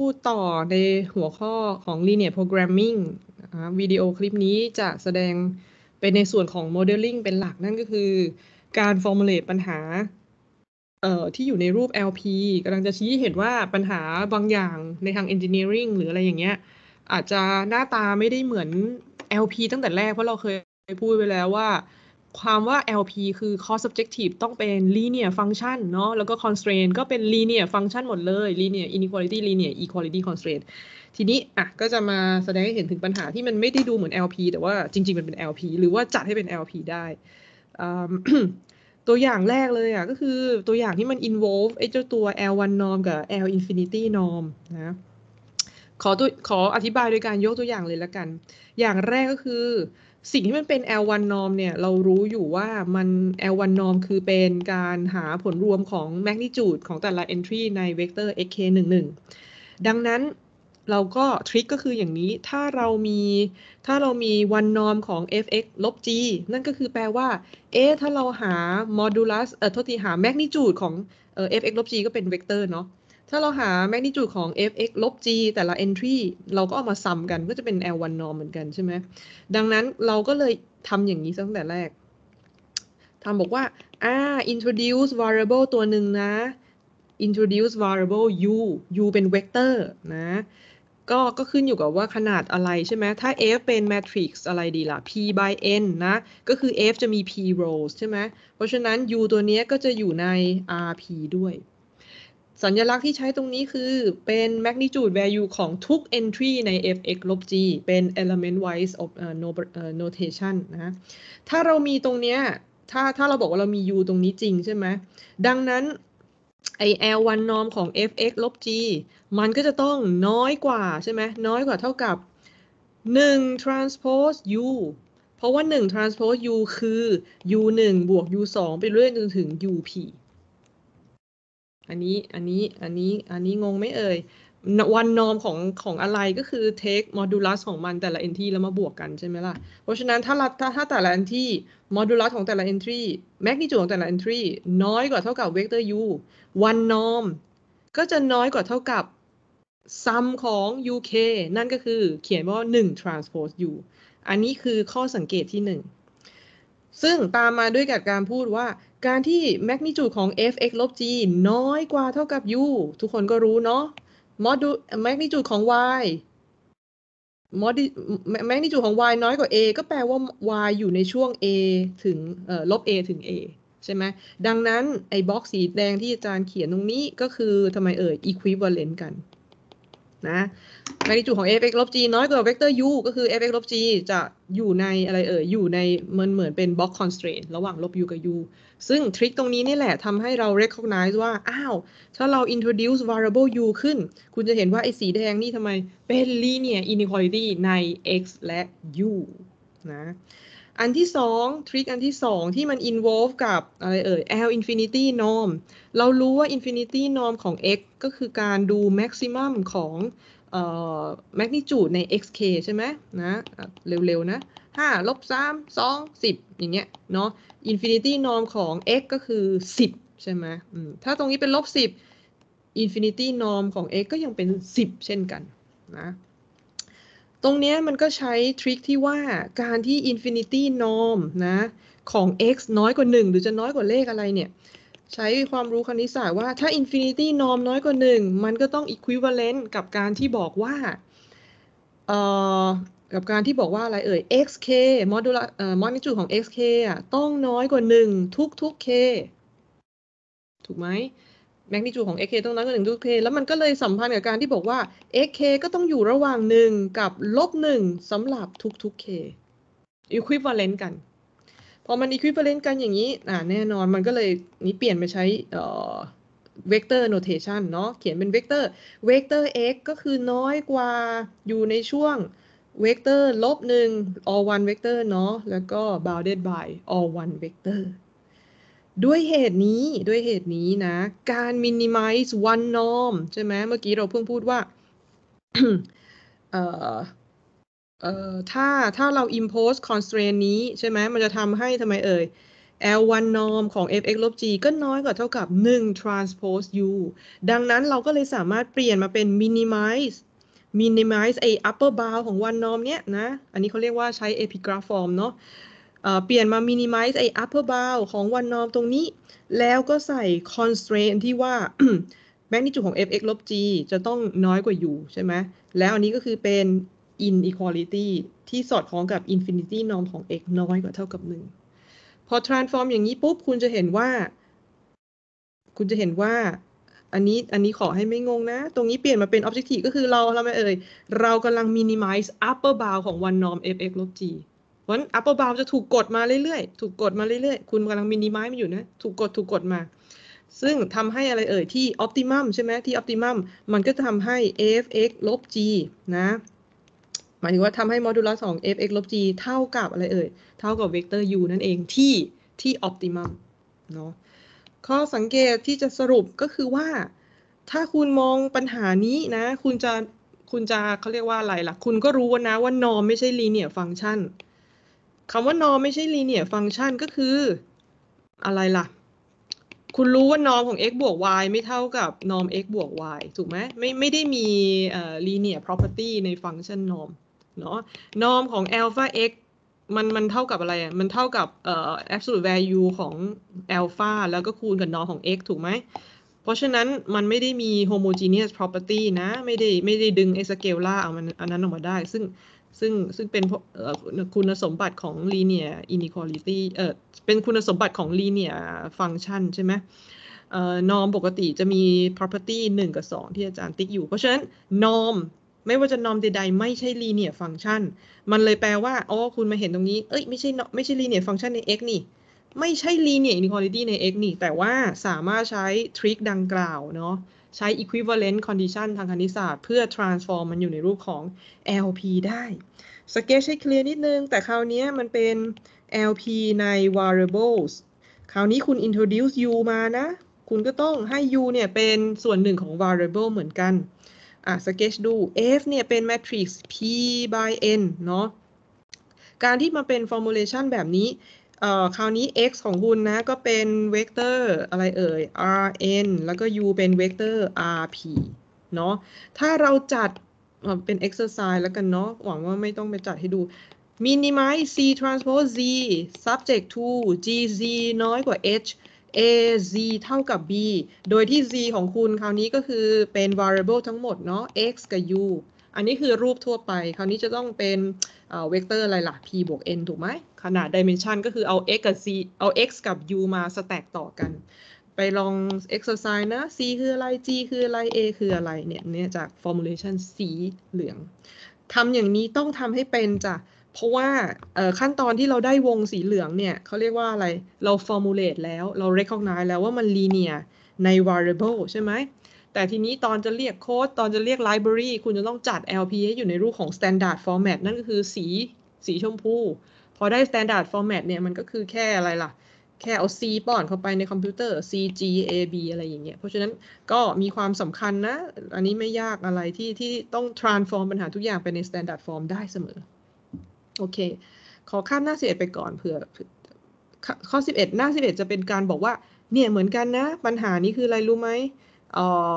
พูดต่อในหัวข้อของ Linear Programming วิดีโอคลิปนี้จะแสดงเป็นในส่วนของ Modeling เป็นหลักนั่นก็คือการ formulate ปัญหาที่อยู่ในรูป LP กำลังจะชี้เห็นว่าปัญหาบางอย่างในทาง Engineering หรืออะไรอย่างเงี้ยอาจจะหน้าตาไม่ได้เหมือน LP ตั้งแต่แรกเพราะเราเคยพูดไปแล้วว่าความว่า LP คือ cost subjective ต้องเป็น linear function เนาะ แล้วก็ constraint ก็เป็น linear function หมดเลย linear inequality linear equality constraint ทีนี้อ่ะก็จะมาแสดงให้เห็นถึงปัญหาที่มันไม่ได้ดูเหมือน LP แต่ว่าจริง ๆ มันเป็น LP หรือว่าจัดให้เป็น LP ได้ ตัวอย่างแรกเลยอ่ะก็คือตัวอย่างที่มัน involve ไอ้เจ้าตัว L1 norm กับ L infinity norm นะ ขอตัวขออธิบายโดยการยกตัวอย่างเลยละกัน อย่างแรกก็คือสิ่งที่มันเป็น L1 norm เนี่ย เรารู้อยู่ว่ามัน L1 norm คือเป็นการหาผลรวมของ magnitude ของแต่ละ entry ในเวกเตอร์ xk11 ดังนั้นเราก็ทริคก็คืออย่างนี้ถ้าเรามีถ้าเรามี 1 n o r m ของ f(x) ลบ g นั่นก็คือแปลว่า เอ๊ถ้าเราหา modulus เอ่อโทษทีหา magnitude ของเออ f(x) ลบ g ก็เป็นเวกเตอร์เนาะถ้าเราหาแมกนิจูดของ f(x) ลบ g แต่ละ entry เราก็เอามาซัมกันก็จะเป็น L1 norm เหมือนกันใช่ไหม ดังนั้นเราก็เลยทำอย่างนี้ตั้งแต่แรก ทำบอกว่าอ่า introduce variable ตัวหนึ่งนะ introduce variable u u เป็นเวกเตอร์นะ ก็ก็ขึ้นอยู่กับว่าขนาดอะไรใช่ไหม ถ้า f เป็น matrix อะไรดีละ่ะ p by n นะ ก็คือ f จะมี p rows ใช่ไหม เพราะฉะนั้น u ตัวนี้ก็จะอยู่ใน rp ด้วยสัญลักษณ์ที่ใช้ตรงนี้คือเป็น magnitude value ของทุก entry ใน f(x) ลบ g เป็น element wise of uh, notation นะถ้าเรามีตรงเนี้ยถ้าถ้าเราบอกว่าเรามี u ตรงนี้จริงใช่ไหม ดังนั้น ไอ L1 norm ของ f(x) ลบ g มันก็จะต้องน้อยกว่าใช่ไหม น้อยกว่าเท่ากับ 1 transpose u เพราะว่า 1 transpose u คือ u 1บวก u 2ไปเรื่อยจนถึง up อันนี้ อันนี้ อันนี้ อันนี้ งงไม่เอ่ยวันนอมของของอะไรก็คือเทคโมดูลัสของมันแต่ละ entry แล้วมาบวกกันใช่ไหมล่ะ เพราะฉะนั้นถ้าถ้าถ้าแต่ละ entry โมดูลัสของแต่ละ entry magnitude ของแต่ละ entry น้อยกว่าเท่ากับเวกเตอร์ u วันนอมก็จะน้อยกว่าเท่ากับซัมของ uk นั่นก็คือเขียนว่า 1 transpose u อันนี้คือข้อสังเกตที่ 1 ซึ่งตามมาด้วยกับการพูดว่าการที่แมกนิจูดของ f(x) ลบ g น้อยกว่าเท่ากับ u ทุกคนก็รู้เนาะมอดูแมกนิจูดของ y มอดแมกนิจูดของ y น้อยกว่า a ก็แปลว่า y อยู่ในช่วง a ถึงลบ a ถึง a ใช่ไหม ดังนั้น ไอ้บล็อกสีแดงที่อาจารย์เขียนตรงนี้ก็คือทำไมเอ่ย equivalent กันนะแมกนิจูดของ f x ลบ g น้อยกว่าเวกเตอร์ u ก็คือ f x ลบ g จะอยู่ในอะไรเอ่ย อยู่ในมันเหมือนเป็น box constraint ระหว่าง ลบ u กับ u ซึ่งทริคตรงนี้นี่แหละทำให้เรา recognize ว่า อ้าว ถ้าเรา introduce variable u ขึ้น คุณจะเห็นว่า ไอ้สีแดงนี่ทำไมเป็น linear inequality ใน x และ u นะอันที่สองทริคอันที่สองที่มัน involve กับอะไรเอ่ย L infinity norm เรารู้ว่า infinity norm ของ x ก็คือการดู maximum ของเอ่อ magnitude ใน xk ใช่ไหมนะเร็วๆนะ 5 ลบ 3 2 10 อย่างเงี้ยเนาะ infinity norm ของ x ก็คือ 10 ใช่ไหมถ้าตรงนี้เป็นลบ 10 infinity norm ของ x ก็ยังเป็น 10 เช่นกันนะตรงนี้มันก็ใช้ทริคที่ว่าการที่ infinity norm นะของ x น้อยกว่า 1 หรือจะน้อยกว่าเลขอะไรเนี่ย ใช้ความรู้คณิตศาสตร์ว่าถ้า infinity norm น้อยกว่า 1 มันก็ต้อง equivalent กับการที่บอกว่าเอ่อกับการที่บอกว่าอะไรเอ่ย xk มอดูลเอ่อมอนิจูของ xk อ่ะต้องน้อยกว่า 1 ทุกทุก k ถูกไหมแมกนิจูของ xk ต้องน้อยกว่าหนึ่งทุกเคแล้วมันก็เลยสัมพันธ์กับการที่บอกว่า xk ก็ต้องอยู่ระหว่างหนึ่งกับ ลบหนึ่งสำหรับทุกๆ k equivalent กัน พอมัน equivalent กันอย่างนี้อ่าแน่นอนมันก็เลยนี่เปลี่ยนไปใช้เวกเ vector notation เนาะ เขียนเป็น vector vector x ก็คือน้อยกว่าอยู่ในช่วง vector ลบหนึ่ง all one vector เนาะ แล้วก็ bounded by all one vector ด้วยเหตุนี้ด้วยเหตุนี้นะ การ minimize one norm ใช่ไหมเมื่อกี้เราเพิ่งพูดว่าเอ่อเอ่อถ้าถ้าเรา impose constraint นี้ ใช่ไหมมันจะทำให้ทำไมเอ่ย L1 norm ของ fx ลบ g ก็น้อยกว่าเท่ากับ 1 transpose u ดังนั้นเราก็เลยสามารถเปลี่ยนมาเป็น minimize minimize ไอ upper bound ของ1 norm เนี้ยนะ อันนี้เขาเรียกว่าใช้ epigraph form เนาะเปลี่ยนมา minimize ไอ้ upper bound ของ one norm ตรงนี้ แล้วก็ใส่ constraint ที่ว่า magnitude ของ f(x) ลบ g จะต้องน้อยกว่า u ใช่ไหม แล้วอันนี้ก็คือเป็น inequality ที่สอดคล้องกับ infinity norm ของ x น้อยกว่าเท่ากับ 1 พอ transform อย่างนี้ปุ๊บ คุณจะเห็นว่า คุณจะเห็นว่า อันนี้ อันนี้ขอให้ไม่งงนะ ตรงนี้เปลี่ยนมาเป็น objective ก็คือเราราไมเอ่ย เรากำลัง minimize upper bound ของ one norm f(x) ลบ g เพราะนั้นัปเปอร์บาวจะถูกกดมาเรื่อยๆ ถูกกดมาเรื่อยๆ คุณกำลังมินิมัลมันอยู่นะ ถูกกดถูกกดมา ซึ่งทำให้อะไรเอ่ยที่ออพติมัมใช่ไหม ที่ออพติมัมมันก็จะทำให้ afx ลบ g นะ หมายถึงว่าทำให้โมดูลัสของ fx ลบ g เท่ากับอะไรเอ่ย เท่ากับเวกเตอร์ u นั่นเองที่ที่ออพติมัมเนาะ ข้อสังเกตที่จะสรุปก็คือว่า ถ้าคุณมองปัญหานี้นะ คุณจะ คุณจะเขาเรียกว่าอะไรล่ะ คุณก็รู้นะว่านอมไม่ใช่ l ีเนี r ฟังก์ชันคำว่านอมไม่ใช่ลีเนียฟังก์ชันก็คืออะไรล่ะ คุณรู้ว่านอมของ x บวก y ไม่เท่ากับนอม x บวก y ถูกไหมไม่ไม่ได้มีลีเนีย property ในฟังก์ชันนอมเนาะนอมของ alpha x มันมันเท่ากับ อะไรอ่ะมันเท่ากับเอ่อ absolute value ของอัลฟาแล้วก็คูณกับนอของ x ถูกไหม เพราะฉะนั้น มันไม่ได้มี homogeneous property นะไม่ได้ไม่ได้ดึงไอ a สเกล่าเอามันอันนั้นออกมาได้ซึ่งซึ่งซึ่งเป็นคุณสมบัติของ linear inequality เออเป็นคุณสมบัติของ linear function ใช่ไหมเอ่อ o r มปกติจะมี property 1 กับ 2 ที่อาจารย์ติ๊กอยู่ เพราะฉะนั้นนอมไม่ว่าจะนอมใด ๆ ไม่ใช่ linear function มันเลยแปลว่าอ๋อคุณมาเห็นตรงนี้เอ้ยไม่ใช่ไม่ใช่ linear function ใน x นี่ ไม่ใช่ linear inequality ใน x นี่ แต่ว่าสามารถใช้ทริคดังกล่าวเนาะใช้ equivalent condition ทางคณิตศาสตร์เพื่อ transform มันอยู่ในรูปของ LP ได้ sketch ให้เคลียร์นิดนึง แต่คราวนี้มันเป็น LP ใน variables คราวนี้คุณ introduce u มานะ คุณก็ต้องให้ u เนี่ยเป็นส่วนหนึ่งของ variable เหมือนกันอ่ะ sketch ดู F เนี่ยเป็น matrix P by N เนาะ การที่มาเป็น formulation แบบนี้เอ่อคราวนี้ x ของคุณนะก็เป็นเวกเตอร์อะไรเอ่ย rn แล้วก็ u เป็นเวกเตอร์ rp เนาะ ถ้าเราจัดเป็น exercise แล้วกันเนาะ หวังว่าไม่ต้องไปจัดให้ดู minimize c transpose z subject to gz น้อยกว่า h a z เท่ากับ b โดยที่ z ของคุณคราวนี้ก็คือเป็น variable ทั้งหมดเนาะ x กับ u อันนี้คือรูปทั่วไป คราวนี้จะต้องเป็นเวกเตอร์อะไรล่ะ p บวก n ถูกไหม ขนาด dimension ก็คือเอา x กับ c เอา x กับ u มาสแต็กต่อกัน ไปลอง exercise นะ c คืออะไร g คืออะไร a คืออะไรเนี่ยเนี่ยจาก formulation สีเหลือง ทำอย่างนี้ต้องทำให้เป็นจ้ะ เพราะว่าขั้นตอนที่เราได้วงสีเหลืองเนี่ยเขาเรียกว่าอะไร เรา formulate แล้วเรา recognize แล้วว่ามัน linear ใน variable ใช่ไหมแต่ทีนี้ตอนจะเรียกโค้ดตอนจะเรียกไลบรารีคุณจะต้องจัด LP ให้อยู่ในรูปของ standard format นั่นก็คือสีสีชมพู พอได้ standard format เนี่ย มันก็คือแค่อะไรล่ะ แค่เอา C ป้อนเข้าไปในคอมพิวเตอร์ C G A B อะไรอย่างเงี้ยเพราะฉะนั้นก็มีความสำคัญนะ อันนี้ไม่ยากอะไรที่ที่ต้อง transform ปัญหาทุกอย่างไปใน standard form ได้เสมอ โอเค ขอข้ามหน้า11ไปก่อนเผื่อข้อ11 หน้า 11 จะเป็นการบอกว่าเนี่ยเหมือนกันนะ ปัญหานี้คืออะไรรู้ไหมออ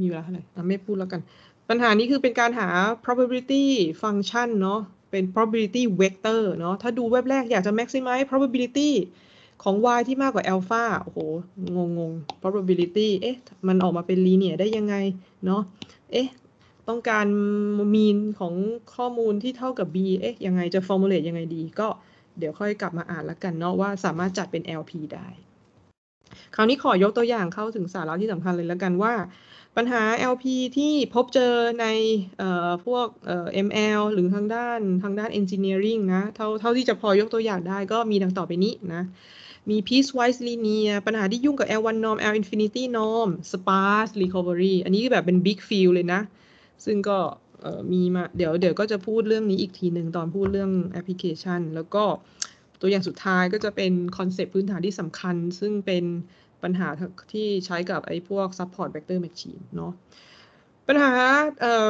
มีเวลาเท่าไหร่ไม่พูดแล้วกัน ปัญหานี้คือเป็นการหา probability function เนาะเป็น probability vector เนาะถ้าดูเว็บแรกอยากจะ maximize probability ของ y ที่มากกว่า alpha โอ้โห งงง probability เอ๊ะ มันออกมาเป็น linear ได้ยังไง เนาะเอ๊ะ ต้องการ mean ของข้อมูลที่เท่ากับ b เอ๊ะ ยังไงจะ formulate ยังไงดี ก็เดี๋ยวค่อยกลับมาอ่านแล้วกันเนาะว่าสามารถจัดเป็น lp ได้คราวนี้ขอยกตัวอย่างเข้าถึงสาระที่สำคัญเลยแล้วกันว่า ปัญหา LP ที่พบเจอในพวก ML หรือทางด้านทางด้าน Engineering นะเท่าเท่าที่จะพอยกตัวอย่างได้ก็มีดังต่อไปนี้นะ มี piecewise linear ปัญหาที่ยุ่งกับ L1 norm L infinity norm sparse recovery อันนี้แบบเป็น big field เลยนะ ซึ่งก็มีมาเดี๋ยวเดี๋ยวก็จะพูดเรื่องนี้อีกทีหนึ่งตอนพูดเรื่อง application แล้วก็ตัวอย่างสุดท้ายก็จะเป็นคอนเซปต์พื้นฐานที่สำคัญ ซึ่งเป็นปัญหาที่ใช้กับไอ้พวก support vector machine เนาะปัญหา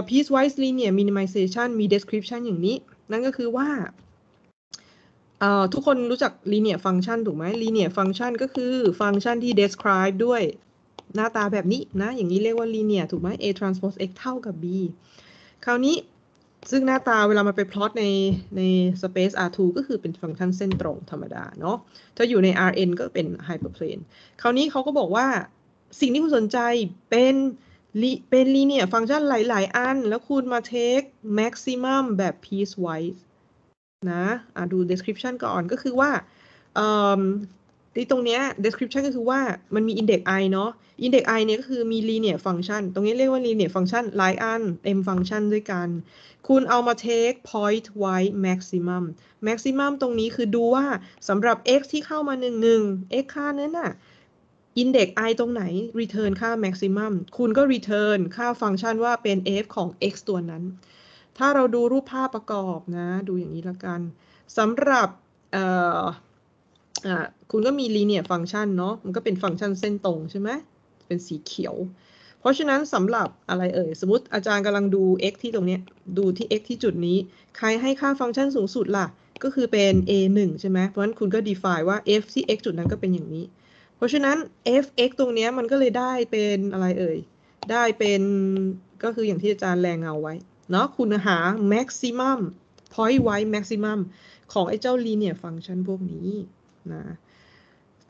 piecewise linear minimization มี description อย่างนี้ นั่นก็คือว่าทุกคนรู้จัก linear function ถูกไหม linear function ก็คือฟัง c t ชันที่ describe ด้วยหน้าตาแบบนี้นะอย่างนี้เรียกว่า linear ถูกไหม a transpose x เท่ากับ b คราวนี้ซึ่งหน้าตาเวลามันไปพลอตในใน space R2 ก็คือเป็นฟังก์ชันเส้นตรงธรรมดาเนาะถ้าอยู่ใน Rn ก็เป็น hyperplane คราวนี้เขาก็บอกว่าสิ่งที่คุณสนใจเป็นเป็นลีเนียฟังก์ชันหลายๆ อัน แล้วคุณมาเทค maximum แบบ piecewise นะะดู description ก่อนก็คือว่าในตรงเนี้ย description ก็คือว่ามันมี index i เนาะ index i เนี่ยก็คือมี linear function ตรงนี้เรียกว่า linear function หลายอัน m function ด้วยกัน คุณเอามา take point y maximum maximum ตรงนี้คือดูว่าสำหรับ x ที่เข้ามา 1 1 x ค่านั้นน่ะ index i ตรงไหน return ค่า maximum คุณก็ return ค่าฟังก์ชันว่าเป็น f ของ x ตัวนั้น ถ้าเราดูรูปภาพประกอบนะ ดูอย่างนี้ละกันสำหรับอ่ะคุณก็มีลีเนียฟังก์ชันเนาะ มันก็เป็นฟังก์ชันเส้นตรงใช่ไหม เป็นสีเขียว เพราะฉะนั้นสำหรับอะไรเอ่ย สมมติอาจารย์กำลังดู x ที่ตรงนี้ดูที่ x ที่จุดนี้ ใครให้ค่าฟังก์ชันสูงสุดล่ะ ก็คือเป็น a 1ใช่ไหม เพราะฉะนั้นคุณก็ define ว่า f ที่ x จุดนั้นก็เป็นอย่างนี้ เพราะฉะนั้น f x ตรงนี้มันก็เลยได้เป็นอะไรเอ่ย ได้เป็น ก็คืออย่างที่อาจารย์แรงเอาไว้ เนาะ คุณหา maximum point ไว้ maximum ของไอ้เจ้า linear function พวกนี้นะ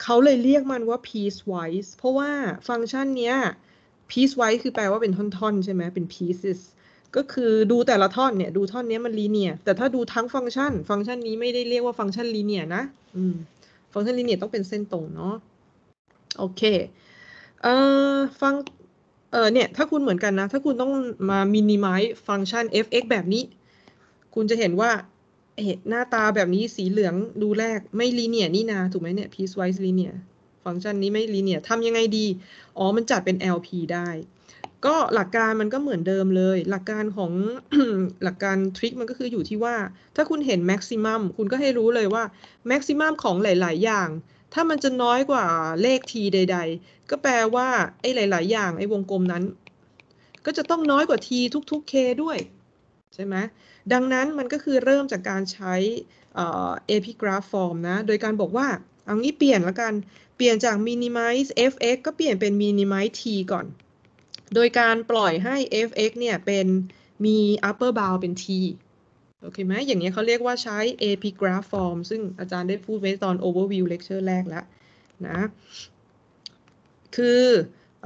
เขาเลยเรียกมันว่า piecewise เพราะว่าฟังก์ชันเนี้ย piecewise คือแปลว่าเป็นท่อนๆใช่ไหมเป็น pieces ก็คือดูแต่ละท่อนเนี่ยดูท่อนนี้มันลีเนียแต่ถ้าดูทั้งฟังก์ชัน ฟังก์ชันนี้ไม่ได้เรียกว่าฟังก์ชันลีเนียนะ ฟังก์ชันลีเนียต้องเป็นเส้นตรงเนาะ โอเค เอ่อฟัง เออเนี่ยถ้าคุณเหมือนกันนะ ถ้าคุณต้องมามินิมัลฟังก์ชัน f(x) แบบนี้ คุณจะเห็นว่าเห็นหน้าตาแบบนี้สีเหลืองดูแรก ไม่ลีเนียนี่นาถูกไหมเนี่ย piecewise linear ฟังก์ชันนี้ไม่ลีเนียทำยังไงดี อ๋อ มันจัดเป็น LP ได้ ก็หลักการมันก็เหมือนเดิมเลย หลักการของหลักการทริคมันก็คืออยู่ที่ว่า ถ้าคุณเห็นแม็กซิมัมคุณก็ให้รู้เลยว่าแม็กซิมัมของหลาย ๆ อย่าง ถ้ามันจะน้อยกว่าเลข t ใด ๆ ก็แปลว่า ไอ้หลาย ๆ อย่างไอ้วงกลมนั้น ก็จะต้องน้อยกว่า t ทุกๆ k ด้วย ใช่ไหมดังนั้นมันก็คือเริ่มจากการใช้ epigraph form นะ โดยการบอกว่า เอางี้เปลี่ยนละกัน เปลี่ยนจาก minimize fx ก็เปลี่ยนเป็น minimize t ก่อน โดยการปล่อยให้ fx เนี่ยเป็นมี upper bound เป็น t โอเคไหม อย่างนี้เขาเรียกว่าใช้ epigraph form ซึ่งอาจารย์ได้พูดไว้ตอน overview lecture แรกแล้วนะ คือ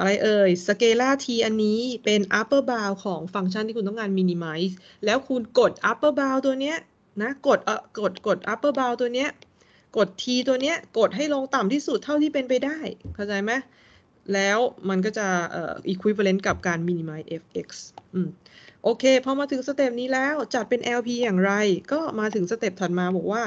อะไรเอ่ยสเกล่า t อันนี้เป็น upper bound ของฟังก์ชันที่คุณต้องการ minimize แล้วคุณกด upper bound ตัวเนี้ยนะกดเออกดกด upper bound ตัวเนี้ย กด t ตัวเนี้ยกดให้ลงต่ำที่สุดเท่าที่เป็นไปได้ เข้าใจไหมแล้วมันก็จะเอ่อ equivalent กับการ minimize fx อืมโอเคพอมาถึงสเต็ปนี้แล้วจัดเป็น lp อย่างไร ก็มาถึงสเต็ปถัดมาบอกว่า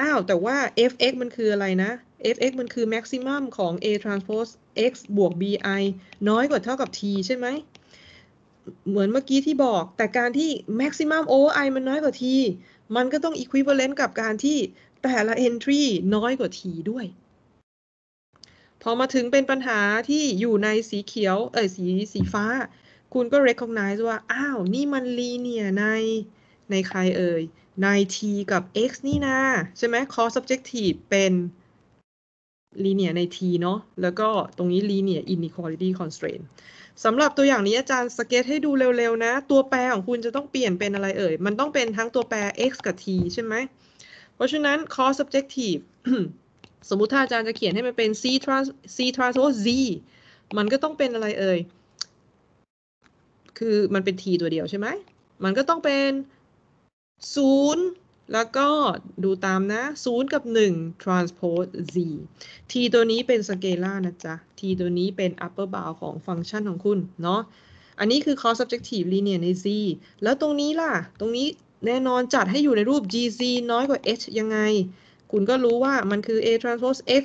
อ้าวแต่ว่า fx มันคืออะไรนะ fx มันคือ maximum ของ a transpose x บวก bi น้อยกว่าเท่ากับ t ใช่ไหม เหมือนเมื่อกี้ที่บอก แต่การที่ maximum over i มันน้อยกว่า t มันก็ต้อง equivalent กับการที่แต่ละ entry น้อยกว่า t ด้วย พอมาถึงเป็นปัญหาที่อยู่ในสีเขียวเอ่สีสีฟ้า คุณก็ recognize ว่า อ้าว นี่มัน linear ใน ในใครเอ่ย ใน t กับ x นี่นะใช่ไหม cos subjective เป็นลีเนียใน T เนาะแล้วก็ตรงนี้ลีเนียอินอีคอ i t y constraint สำหรับตัวอย่างนี้อาจารย์สเก็ตให้ดูเร็วๆ นะ ตัวแปรของคุณจะต้องเปลี่ยนเป็นอะไรเอ่ย มันต้องเป็นทั้งตัวแปร x กับ t ใช่ไหมเพราะฉะนั้น cos subjective สมมุติถ้าอาจารย์จะเขียนให้มันเป็น c trans c transpose z มันก็ต้องเป็นอะไรเอ่ย คือมันเป็น t ตัวเดียวใช่ไหมมันก็ต้องเป็น0แล้วก็ดูตามนะ 0 กับ 1 transpose z t ตัวนี้เป็นสเกลานะจ๊ะ t ตัวนี้เป็น upper bound ของฟังก์ชันของคุณเนาะ อันนี้คือ cos subjective linear ใน z แล้วตรงนี้ล่ะ ตรงนี้แน่นอนจัดให้อยู่ในรูป gz น้อยกว่า h ยังไง คุณก็รู้ว่ามันคือ a transpose x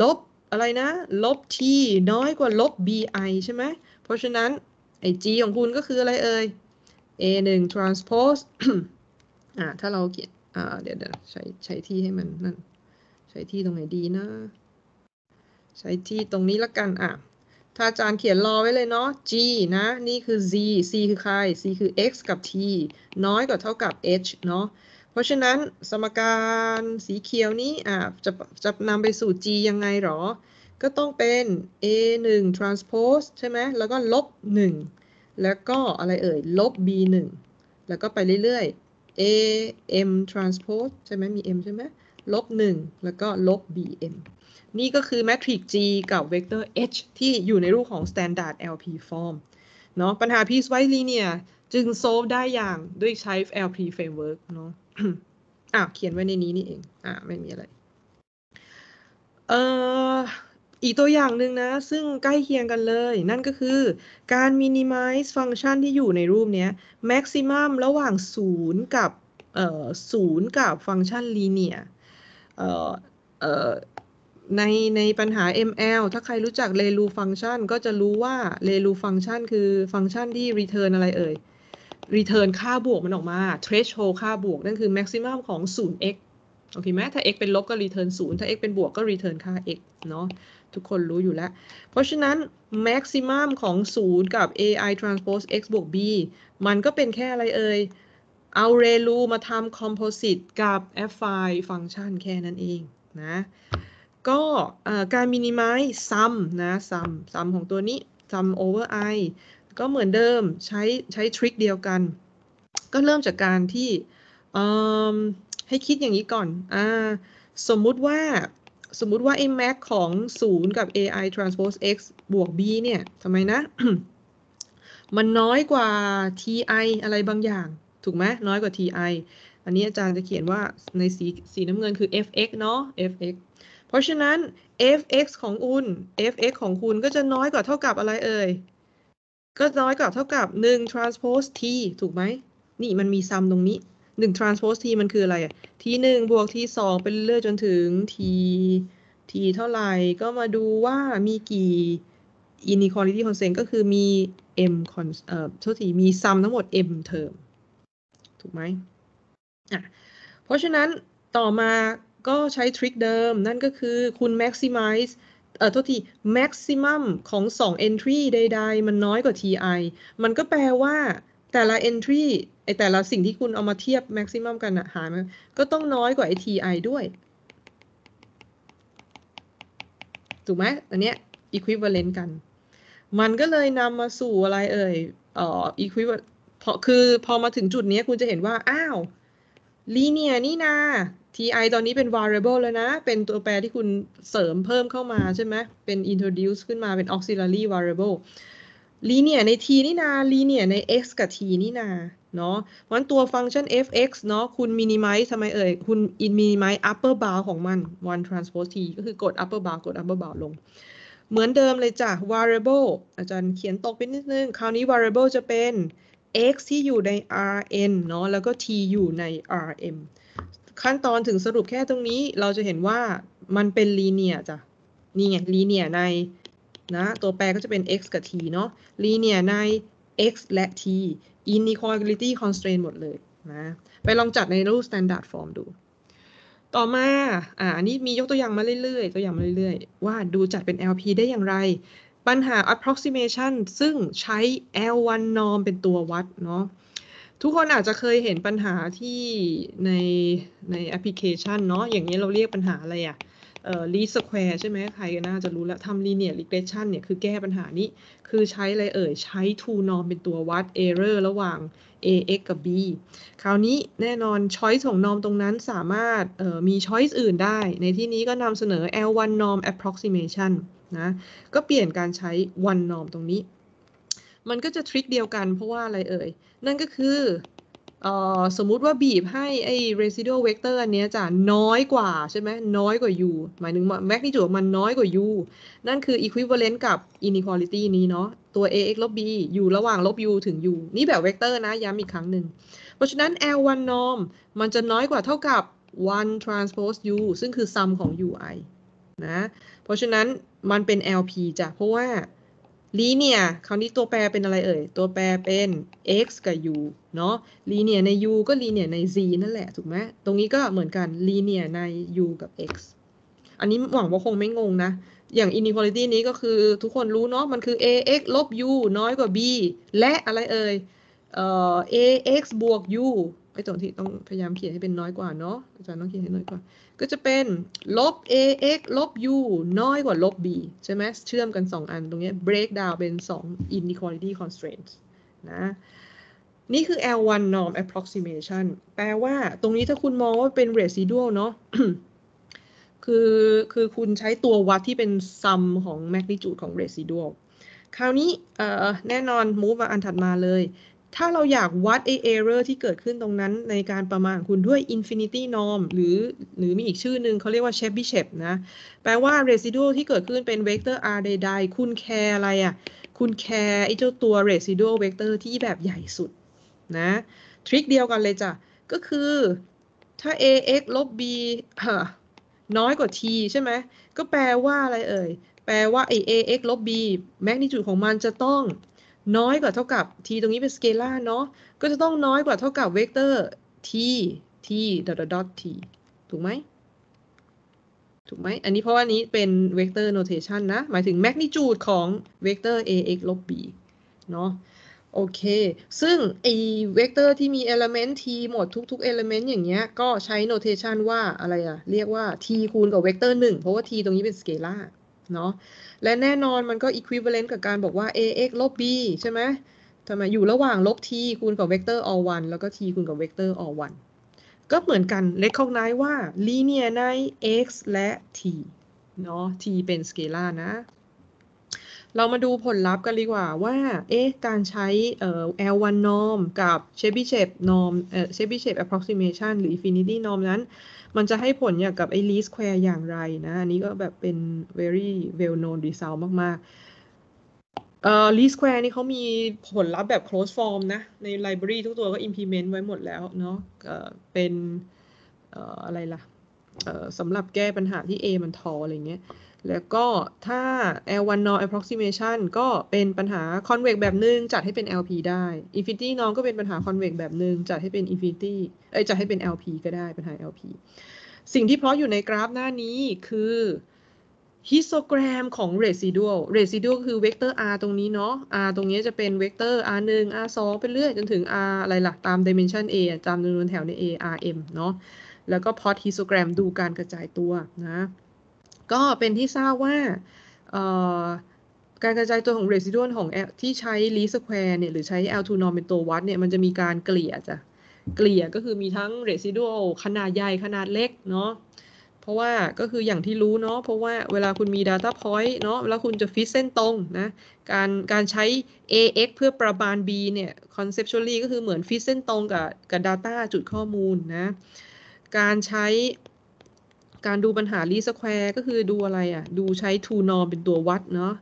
ลบอะไรนะ ลบ t น้อยกว่าลบ bi ใช่ไหม เพราะฉะนั้น ไอ้ g ของคุณก็คืออะไรเอ่ย a 1 transpose อ่าถ้าเราเขียนอ่าเดี๋ยวเดี๋ยวใช้ใช้ที่ให้มันนั่น ใช้ที่ตรงไหนดีนะ ใช้ที่ตรงนี้ละกัน อ่ะ ถ้าอาจารย์เขียนรอไว้เลยเนาะ g นะ นี่คือ z c คือใคร c คือ x กับ t น้อยกว่าเท่ากับ h เนาะ เพราะฉะนั้นสมการสีเขียวนี้ อ่ะจะจะนำไปสู่ g ยังไงหรอ ก็ต้องเป็น a 1 transpose ใช่ไหม แล้วก็ลบ 1 แล้วก็อะไรเอ่ย ลบ b 1แล้วก็ไปเรื่อย a m transpose ใช่ไหมมี m ใช่ไหมลบ1แล้วก็ลบ b m นี่ก็คือแมทริก G กับเวกเตอร์ H ที่อยู่ในรูปของ standard LP form เนาะปัญหา piecewise linear จึง solve ได้อย่างด้วยใช้ LP framework เนาะอ่าเขียนไว้ในนี้นี่เองอ่าไม่มีอะไรเอ่ออีกตัวอย่างหนึ่งนะ ซึ่งใกล้เคียงกันเลย นั่นก็คือ การ minimize ฟังก์ชันที่อยู่ในรูปนี้ maximum ระหว่าง 0 กับศูนย์กับฟังก์ชันลีเนียในในปัญหา ML ถ้าใครรู้จักเรลูฟังก์ชันก็จะรู้ว่าเรลูฟังก์ชันคือฟังก์ชันที่ return อะไรเอ่ย return ค่าบวกมันออกมา threshold ค่าบวกนั่นคือ maximum ของ 0x โอเคไหมถ้า x เป็นลบก็ return 0ถ้า x เป็นบวกก็ return ค่า x เนาะทุกคนรู้อยู่แล้ว เพราะฉะนั้น maximum ของ 0 กับ ai transpose x บวก b มันก็เป็นแค่อะไรเอ่ยเอาเรลูมาทำ composite กับ f i ฟังชันแค่นั้นเองนะก็การมินิมัยซัมนะซัมซัมของตัวนี้ซัม over i ก็เหมือนเดิมใช้ใช้ทริคเดียวกัน ก็เริ่มจากการที่ให้คิดอย่างนี้ก่อนอสมมุติว่าสมมุติว่าไอ้ม็กของ 0 กับ ai transpose x บวก b เนี่ยทำไมนะ มันน้อยกว่า ti อะไรบางอย่าง ถูกไหมน้อยกว่า ti อันนี้อาจารย์จะเขียนว่าในสีสีน้ำเงินคือ fx เนาะ fx เพราะฉะนั้น fx ของอุณ fx ของคุณก็จะน้อยกว่าเท่ากับอะไรเอ่ย ก็น้อยกว่าเท่ากับ 1 transpose t ถูกไหมนี่มันมีซัมตรงนี้หนึ่ง transpose t มันคืออะไรอะ t หนึ่งบวก t สองเป็นเรื่อยจนถึง t t เท่าไหร่ ก็มาดูว่ามีกี่ inequality constraint ก็คือมี m เอ่อโทษทีมี sum ทั้งหมด m เทอมถูกไหมอ่ะ เพราะฉะนั้นต่อมาก็ใช้ทริคเดิม นั่นก็คือคุณ maximize เอ่อโทษที maximum ของ 2 entry ใดๆ มันน้อยกว่า ti มันก็แปลว่าแต่ละ entry ไอแต่ละสิ่งที่คุณเอามาเทียบแม็กซิมัมกันอะหารก็ต้องน้อยกว่าไอทีไอด้วย ถูกไหม อันเนี้ยควิเวเลนต์กัน มันก็เลยนำมาสู่อะไรเอ่ยเอ่ออีควิเวเพราะคือพอมาถึงจุดนี้คุณจะเห็นว่า อ้าว ลีเนียนี่นา ti ตอนนี้เป็น variable แล้วนะ เป็นตัวแปรที่คุณเสริมเพิ่มเข้ามาใช่ไหมเป็น introduce ขึ้นมาเป็น auxiliary variable ลีเนียใน t นี่นาลีเนียใน x กับ t นี่นาเนาะ เพราะฉะนั้นตัวฟังก์ชัน f(x) เนาะ คุณ minimize ทำไมเอ่ย คุณ in minimize upper bound ของมัน one transpose t ก็คือกด upper bound กด upper bound ลง เหมือนเดิมเลยจ้ะ variable อาจารย์เขียนตกไปนิดนึง คราวนี้ variable จะเป็น x ที่อยู่ใน Rn เนาะ แล้วก็ t อยู่ใน Rm ขั้นตอนถึงสรุปแค่ตรงนี้ เราจะเห็นว่ามันเป็นลีเนียจ้ะ นี่ไงลีเนียในนะตัวแปรก็จะเป็น x กับ t เนาะ ลีเนียใน x และ t inequality constraint หมดเลยนะไปลองจัดในรูป standard form ดู ต่อมาอ่านี่มียกตัวอย่างมาเรื่อย ๆ ตัวอย่างมาเรื่อย ๆ ว่าดูจัดเป็น LP ได้อย่างไร ปัญหา approximation ซึ่งใช้ L1 norm เป็นตัววัดเนาะทุกคนอาจจะเคยเห็นปัญหาที่ในในแอปพลิเคชันเนาะอย่างนี้เราเรียกปัญหาอะไรอะ่ะเอ่อลีสแควร์ใช่ไหมใครก็น่าจะรู้แล้วทำลีเนียร์ลิเกชันเนี่ยคือแก้ปัญหานี้คือใช้อะไรเอ่ย ใช้ทูนอมเป็นตัววัดเอเรอร์ระหว่าง ax กับ b คราวนี้แน่นอนช้อยส์ของนอมตรงนั้นสามารถมีช้อยส์อื่นได้ ในที่นี้ก็นำเสนอ l1 norm approximation นะก็เปลี่ยนการใช้ one norm ตรงนี้ มันก็จะทริคเดียวกันเพราะว่าอะไรเอ่ย นั่นก็คือสมมุติว่าบีบให้ไอ้ residual vector อันนี้จะน้อยกว่า ใช่ไหมน้อยกว่า u หมายถึง magnitude มันน้อยกว่า u นั่นคือ equivalent กับ inequality นี้เนาะตัว ax ลบ b อยู่ระหว่างลบ u ถึง u นี่แบบเวกเตอร์นะย้ำอีกครั้งหนึ่งเพราะฉะนั้น l1 norm มันจะน้อยกว่าเท่ากับ 1 transpose u ซึ่งคือ sum ของ ui นะเพราะฉะนั้นมันเป็น lp จ้ะเพราะว่าลีเนียคราวนี้ตัวแปรเป็นอะไรเอ่ย ตัวแปรเป็น x กับ u เนาะลีเนียใน u ก็ลีเนียใน z นั่นแหละ ถูกไหมตรงนี้ก็เหมือนกันลีเนียใน u กับ x อันนี้หวังว่าคงไม่งงนะ อย่าง inequality นี้ก็คือทุกคนรู้เนาะมันคือ ax ลบ u น้อยกว่า b และอะไรเอ่ยเอ่อ ax บวก u อ้ตรงที่ต้องพยายามเขียนให้เป็นน้อยกว่าเนาะอาจารย์ต้องเขียนให้น้อยกว่า ก็จะเป็น ลบ ax ลบ u น้อยกว่า ลบ b ใช่ไหมเชื่อมกัน 2 อันตรงนี้ break down เป็น 2 inequality constraints นะนี่คือ L1 norm approximation แปลว่าตรงนี้ถ้าคุณมองว่าเป็น residual เนาะคือคือคุณใช้ตัววัดที่เป็น sum ของ magnitude ของ residual คราวนี้แน่นอน move มาอันถัดมาเลยถ้าเราอยากวัดไอเอเรอร์ที่เกิดขึ้นตรงนั้นในการประมาณคุณด้วย infinity norm หรือหรือมีอีกชื่อหนึ่งเขาเรียกว่า Chebyshev เชฟนะ แปลว่า residual ที่เกิดขึ้นเป็น vector r ใด ๆคุณแคร์อะไรอะ่ะคุณแคร์ไอเจ้าตัว residual vector ที่แบบใหญ่สุดนะทริคเดียวกันเลยจ้ะก็คือถ้า ax ลบ b น้อยกว่า t ใช่ไหมก็แปลว่าอะไรเอ่ย แปลว่าไอ ax ลบ b แมกนิจูดของมันจะต้องน้อยกว่าเท่ากับ t ตรงนี้เป็นสเกลาเนาะ ก็จะต้องน้อยกว่าเท่ากับเวกเตอร์ t t ดอทดอท t ถูกไหม ถูกไหม อันนี้เพราะว่านี้เป็นเวกเตอร์โนเทชันนะ หมายถึงแมกนิจูดของเวกเตอร์ ax ลบ b เนาะ โอเค ซึ่งไอเวกเตอร์ที่มี element t หมดทุกๆ element อย่างเงี้ยก็ใช้โ o t a t i o n ว่า อะไรอะเรียกว่า t คูณกับเวกเตอร์งเพราะว่า t ตรงนี้เป็นสเกลาร์เนาะและแน่นอนมันก็ equivalent กับการบอกว่า ax ลบ b ใช่ไหมทำไมอยู่ระหว่างลบ t คูณกับเวกเตอร์ all แล้วก็ t คูณกับเวกเตอร์ all ก็เหมือนกัน recognize ว่า linear ใน x และ t เนาะ t เป็น scalar นะ เรามาดูผลลัพธ์กันดีกว่าว่าเอ๊ะการใช้ L1 norm กับ Chebyshev norm เอ่อ Chebyshev approximation หรือ infinity norm นั้นมันจะให้ผลอย่างกับไอ้ least square อย่างไรนะอันนี้ก็แบบเป็น very well known result มากๆเอ่อ least square นี่เขามีผลลัพธ์แบบ close form นะ ใน library ทุกตัวก็ implement ไว้หมดแล้วเนาะเป็นอะไรล่ะสำหรับแก้ปัญหาที่ A มันทออะไรเงี้ยแล้วก็ถ้า L 1 n o r approximation ก็เป็นปัญหา convex แบบหนึ่งจัดให้เป็น LP ได้ infinity n o r ก็เป็นปัญหา convex แบบหนึ่งจัดให้เป็น infinity เอ้ยจัดให้เป็น LP ก็ได้ปัญหา LP สิ่งที่เพราะอยู่ในกราฟหน้านี้คือฮิสโตแกรมของ residual residual คือเวกเตอร์ r ตรงนี้เนาะ r ตรงนี้จะเป็นเวกเตอร์ r 1 r 2เป็นเรื่อยจนถึง r อะไรล่ะตาม dimension a ตามจำนวนแถวใน a r m เนาะ แล้วก็พอดฮิสโตแกรมดูการกระจายตัวนะก็เป็นที่ทราบว่าการกระจายตัวของเรซิดวนของที่ใช้ลีสแควร์เนี่ยหรือใช้แอลทูนอมเป็นตัววัดเนี่ยมันจะมีการเกลี่ยจ้ะ เกลี่ยก็คือมีทั้งเรซิดวลขนาดใหญ่ ขนาดเล็กเนาะเพราะว่าก็คืออย่างที่รู้เนาะเพราะว่าเวลาคุณมี Data Point เนาะแล้วคุณจะฟิตเส้นตรงนะการการใช้ AX เพื่อประมาณ B เนี่ย conceptually ก็คือเหมือนฟิตเส้นตรงกับกับ Data จุดข้อมูลนะการใช้การดูปัญหาลีสแควร์ก็คือดูอะไรอะ่ะ ดูใช้ทูนอมเป็นตัววัดเนาะ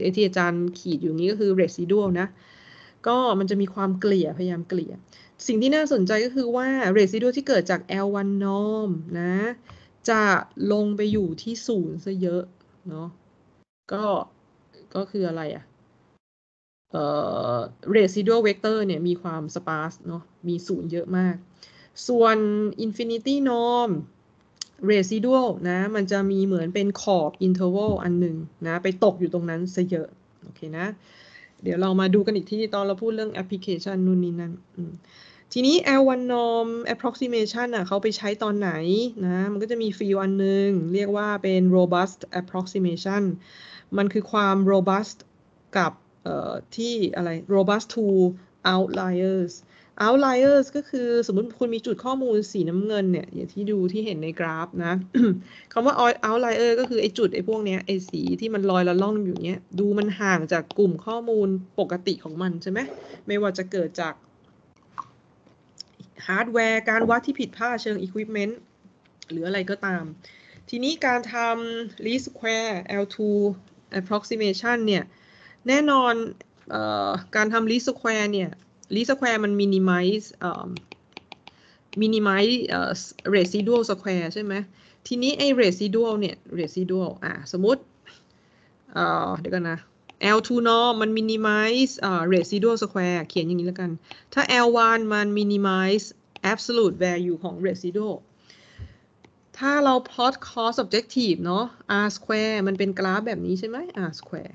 ไอ้ที่อาจารย์ขีดอยู่นี้ก็คือ residual นะ ก็มันจะมีความเกลี่ยพยายามเกลี่ย สิ่งที่น่าสนใจก็คือว่า residual ที่เกิดจาก L1 norm นะ จะลงไปอยู่ที่ศูนย์ซะเยอะเนาะ ก็ ก็คืออะไรอะ่ะเอ่อ residual vector เนี่ยมีความ sparse เนาะ มีศูนย์เยอะมาก ส่วน infinity norm residual นะมันจะมีเหมือนเป็นขอบ interval อันหนึ่งนะไปตกอยู่ตรงนั้นซะเยอะโอเคนะเดี๋ยวเรามาดูกันอีกที่ตอนเราพูดเรื่อง application นู่นนี่นั่นทีนี้ L1 norm approximation อ่ะเขาไปใช้ตอนไหนนะมันก็จะมีฟีลอันหนึ่ง เรียกว่าเป็น robust approximation มันคือความ robust กับที่อะไร robust to outliers outliers ก็คือสมมติคุณมีจุดข้อมูลสีน้ำเงินเนี่ย อย่างที่ดูที่เห็นในกราฟนะคำว่า outlier ก็คือไอ้จุดไอ้พวกเนี้ยไอ้สีที่มันลอยละล่องอยู่เนี้ย ดูมันห่างจากกลุ่มข้อมูลปกติของมันใช่ไหมไม่ว่าจะเกิดจากฮาร์ดแวร์ การวัดที่ผิดพลาดเชิง equipment หรืออะไรก็ตาม ทีนี้การทำ least square L2 approximation เนี่ยแน่นอนออการทำ least square เนี่ยลีสแควร์มันมินิมัล์มินิมัล์เรซิดูลสแควร์ใช่ไหม ทีนี้ไอเรซิดูลเนี่ยเรซิดูลอ่ะสมมติเดี๋ยวกันนะ L2 นอมัน minimize residual square เขียนอย่างนี้แล้วกัน ถ้า L1 มัน minimize absolute value ของ residual ถ้าเรา plot cost objective เนาะ R square มันเป็นกราฟแบบนี้ใช่ไหม R square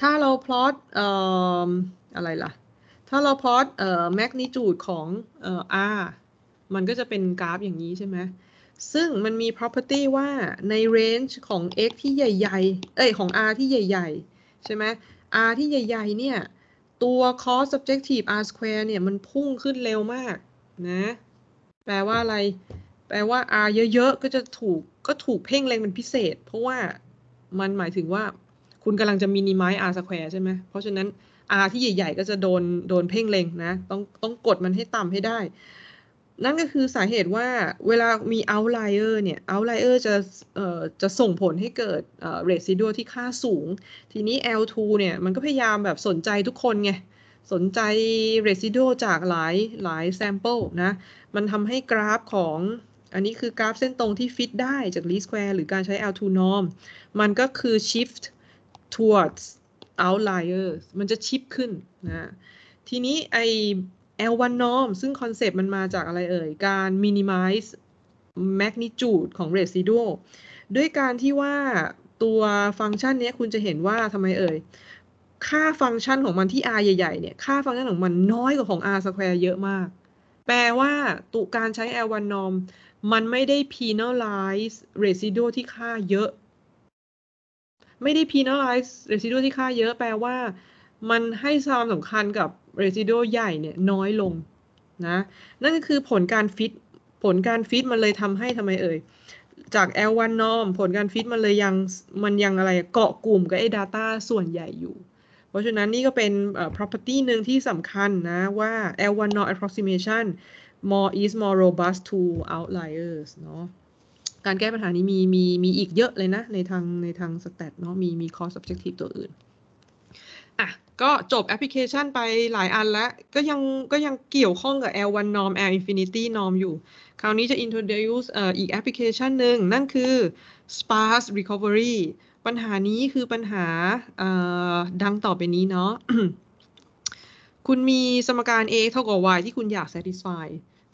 ถ้าเรา plot อะไรล่ะถ้าเราพอดเอ่อแมกนิจูดของเอ่อ r มันก็จะเป็นกราฟอย่างนี้ใช่ไหมซึ่งมันมี property ว่าใน range ของ x ที่ใหญ่ๆเอ้ย ของ r ที่ใหญ่ ๆ ใช่ไหม r ที่ใหญ่ ๆ เนี่ย ตัว cos subjective r square เนี่ย มันพุ่งขึ้นเร็วมากนะ แปลว่าอะไร แปลว่า r เยอะ ๆ ก็จะถูกก็ถูกเพ่งแรงเป็นพิเศษ เพราะว่ามันหมายถึงว่าคุณกำลังจะมินิมั e r square ใช่ไหมเพราะฉะนั้น R ที่ใหญ่ๆ ก็จะโดนโดนเพ่งเล็งนะ ต้องต้องกดมันให้ต่ำให้ได้ นั่นก็คือสาเหตุว่า เวลามี outlier เนี่ย outlier จะ เออ่จะส่งผลให้เกิด residual ที่ค่าสูง ทีนี้ L2 เนี่ย มันก็พยายามแบบสนใจทุกคนไง สนใจ residual จากหลายหลาย sample นะ มันทำให้กราฟของ อันนี้คือกราฟเส้นตรงที่ฟิตได้จาก least square หรือการใช้ L2 norm มันก็คือ shift towards outliers มันจะชิปขึ้นนะทีนี้ไอ L1 norm ซึ่งคอนเซปต์มันมาจากอะไรเอ่ย การ minimize magnitude ของ residual ด้วยการที่ว่าตัวฟังก์ชันนี้คุณจะเห็นว่าทำไมเอ่ย ค่าฟังก์ชันของมันที่ r ใหญ่ ๆ เนี่ยค่าฟังก์ชันของมันน้อยกว่าของ r square เยอะมาก แปลว่าตุการใช้ L1 norm มันไม่ได้ penalize residual ที่ค่าเยอะไม่ได้ penalize residual ที่ค่าเยอะ แปลว่ามันให้ความสำคัญกับ residual ใหญ่เนี่ยน้อยลงนะ นั่นก็คือผลการฟิต ผลการฟิตมันเลยทำให้ทำไมเอ่ย จาก L1 norm ผลการฟิตมันเลยยังมันยังอะไรเกาะกลุ่มกับไอ้ data ส่วนใหญ่อยู่ เพราะฉะนั้นนี่ก็เป็น property หนึ่งที่สำคัญนะว่า L1 norm approximation more is more robust to outliers เนาะการแก้ปัญหานี้มีมีมีอีกเยอะเลยนะ ในทางในทางสแตทเนาะมีมีคอส t บเจกตี i ตัวอื่นอ่ะก็จบแอปพลิเคชันไปหลายอันแล้วก็ยังก็ยังเกี่ยวข้องกับ L1 norm L infinity norm อยู่ คราวนี้จะ introduce ออีกแอปพลิเคชันหนึ่งนั่นคือ sparse recovery ปัญหานี้คือปัญหาดังต่อไปนี้เนาะคุณมีสมการ a เท่ากับ y ที่คุณอยาก satisfy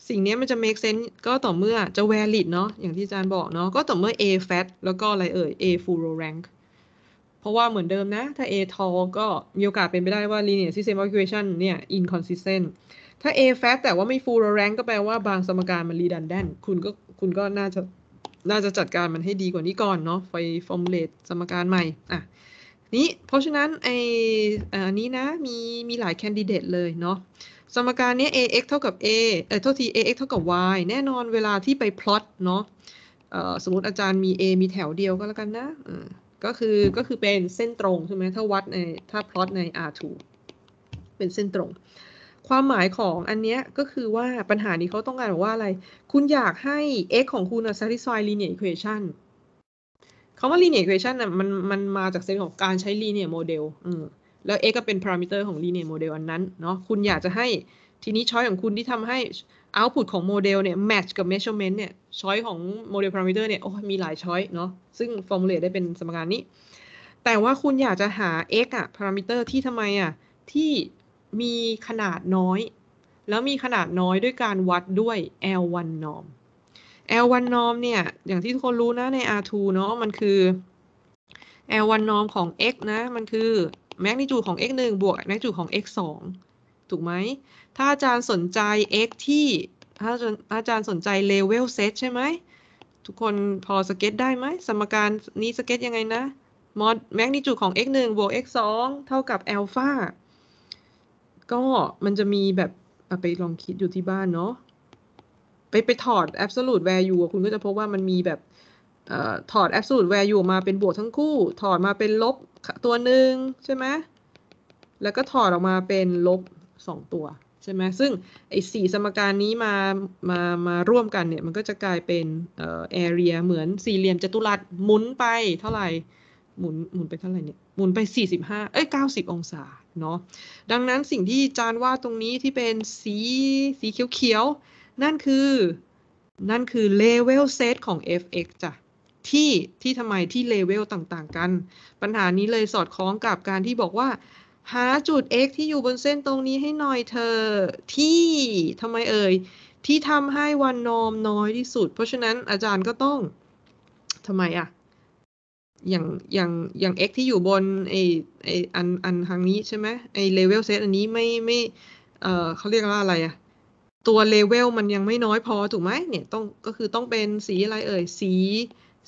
สิ่งนี้มันจะ make sense ก็ต่อเมื่อจะ valid เนาะอย่างที่อาจารย์บอกเนาะ ก็ต่อเมื่อ A fat แล้วก็อะไรเอ่ย A f l u l r o rank เพราะว่าเหมือนเดิมนะ ถ้า A tall ก็มีโอกาสเป็นไปได้ว่า linear system equation เนี่ย inconsistent ถ้า A fat แต่ว่าไม่ f l u l r o rank ก็แปลว่าบางสมการมัน redundant คุณก็คุณก็น่าจะน่าจะจัดการมันให้ดีกว่านี้ก่อนเนาะ ไป formulate สมการใหม่ อ่ะ นี้ เพราะฉะนั้นไออันนี้นะ มีมีหลายแคนดิเดตเลยเนาะสมการนี้ ax เท่ากับ a เอ่อเท่าที ax เท่ากับ y แน่นอนเวลาที่ไปพลอตเนาะสมมติอาจารย์มี a มีแถวเดียวก็แล้วกันนะก็คือก็คือเป็นเส้นตรงใช่ไหมถ้าวัดในถ้าพลอตใน R2 เป็นเส้นตรง ความหมายของอันนี้ก็คือว่าปัญหานี้เขาต้องการบอกว่าอะไร คุณอยากให้ x ของคุณอะ satisfy linear equation เขาว่า linear equation น่ะมันมันมาจากเซนของการใช้ linear model อืมแล้ว x ก็เป็นพารามิเตอร์ของ linear model อันนั้นเนาะ คุณอยากจะให้ทีนี้ช้อยของคุณที่ทำให้ output ของโมเดลเนี่ย match กับ measurement เนี่ย ช้อยของโมเดลพารามิเตอร์เนี่ยโอ้ มีหลายช้อยเนาะ ซึ่ง formulate ได้เป็นสมการนี้ แต่ว่าคุณอยากจะหา x อะพารามิเตอร์ที่ทำไมอะที่มีขนาดน้อย แล้วมีขนาดน้อยด้วยการวัดด้วย L1 norm L1 norm เนี่ย อย่างที่ทุกคนรู้นะใน R2 เนาะ มันคือ L1 norm ของ x นะ มันคือแมกนิจูดของ x 1บวกแมกนิจูดของ x 2ถูกไหม ถ้าอาจารย์สนใจ x ที่ ถ้าอาจารย์สนใจเลเวลเซตใช่ไหม ทุกคนพอสเก็ตได้ไหม สมการนี้สเก็ตยังไงนะมอดแมกนิจูดของ x 1บวก x 2เท่ากับอัลฟาก็มันจะมีแบบไปลองคิดอยู่ที่บ้านเนาะ ไปไปถอด absolute value คุณก็จะพบว่ามันมีแบบถอด absolute value มาเป็นบวกทั้งคู่ ถอดมาเป็นลบตัวหนึ่งใช่ไหม แล้วก็ถอดออกมาเป็นลบสองตัว ใช่ไหม ซึ่งไอ้สี่สมการนี้มามา มาร่วมกันเนี่ย มันก็จะกลายเป็นเอ่อ area เหมือนสี่เหลี่ยมจัตุรัสหมุนไปเท่าไหร่หมุนหมุนไปเท่าไหร่เนี่ยหมุนไป 45 เอ้ย 90 องศาเนาะ ดังนั้นสิ่งที่จานว่าตรงนี้ที่เป็นสีสีเขียวๆ นั่นคือ นั่นคือเลเวลเซตของ f(x) จ้ะที่ที่ทำไมที่เลเวลต่างๆกัน ปัญหานี้เลยสอดคล้องกับการที่บอกว่า หาจุด x ที่อยู่บนเส้นตรงนี้ให้หน่อยเธอที่ทำไมเอ่ยที่ทำให้วันนอมน้อยที่สุด เพราะฉะนั้นอาจารย์ก็ต้องทำไมอะอย่างอย่างอย่าง x ที่อยู่บนไอไออันอันทางนี้ใช่ไหมไอเลเวลเซตอันนี้ไม่ไม่เออเขาเรียกว่าอะไรอะตัวเลเวลมันยังไม่น้อยพอถูกไหมเนี่ยต้องก็คือต้องเป็นสีอะไรเอ่ย สี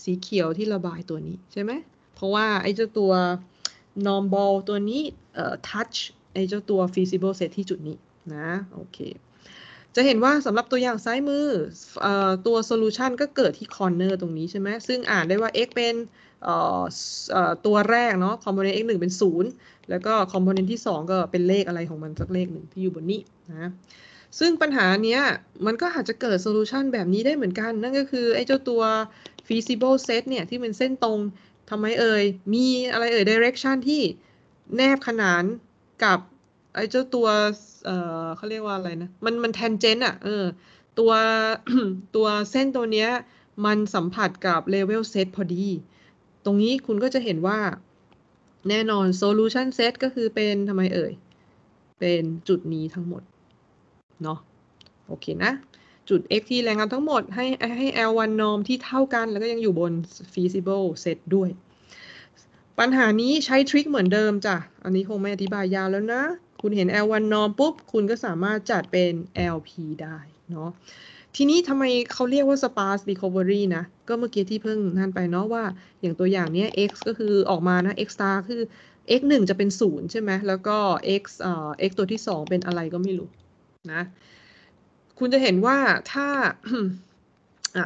สีเขียวที่ระบายตัวนี้ใช่ไหม เพราะว่าไอ้เจ้าตัว norm ball ตัวนี้เอ่อ touch ไอ้เจ้าตัว feasible set ที่จุดนี้นะโอเค จะเห็นว่าสำหรับตัวอย่างซ้ายมืออตัว solution ก็เกิดที่ corner ตรงนี้ใช่ไหม ซึ่งอ่านได้ว่า x เป็นตัวแรกเนาะ component x 1เป็น 0 แล้วก็ component ที่ 2 ก็เป็นเลขอะไรของมัน สักเลขหนึ่งที่อยู่บนนี้นะ ซึ่งปัญหาเนี้ยมันก็อาจจะเกิดโซลูชันแบบนี้ได้เหมือนกัน นั่นก็คือไอ้เจ้าตัว feasible set เนี่ย ที่เป็นเส้นตรงทำไมเอ่ยมีอะไรเอ่ย direction ที่แนบขนานกับ ไอ้เจ้าตัวเออเขาเรียกว่าอะไรนะ มันมัน tangent อะเออตัวตัวเส้นตัวเนี้ย มันสัมผัสกับ level set พอดี ตรงนี้คุณก็จะเห็นว่า แน่นอน solution set ก็คือเป็นทำไมเอ่ยเป็นจุดนี้ทั้งหมดเนาะโอเคนะจุด x ที่แรงงานทั้งหมดให้ให้ L1 norm ที่เท่ากัน แล้วก็ยังอยู่บน feasible set ด้วย ปัญหานี้ใช้ทริคเหมือนเดิมจ้ะ อันนี้คงไม่อธิบายยาวแล้วนะ คุณเห็น L1 norm ปุ๊บ คุณก็สามารถจัดเป็น LP ได้เนาะทีนี้ทำไมเขาเรียกว่า sparse recovery นะ ก็เมื่อกี้ที่เพิ่งนั่นไปเนาะว่า อย่างตัวอย่างเนี้ย x ก็คือออกมานะ x star คือ x 1จะเป็น0ใช่ไหมแล้วก็ x เอ่อ x ตัวที่ 2 เป็นอะไรก็ไม่รู้นะคุณจะเห็นว่าถ้าอ่ะ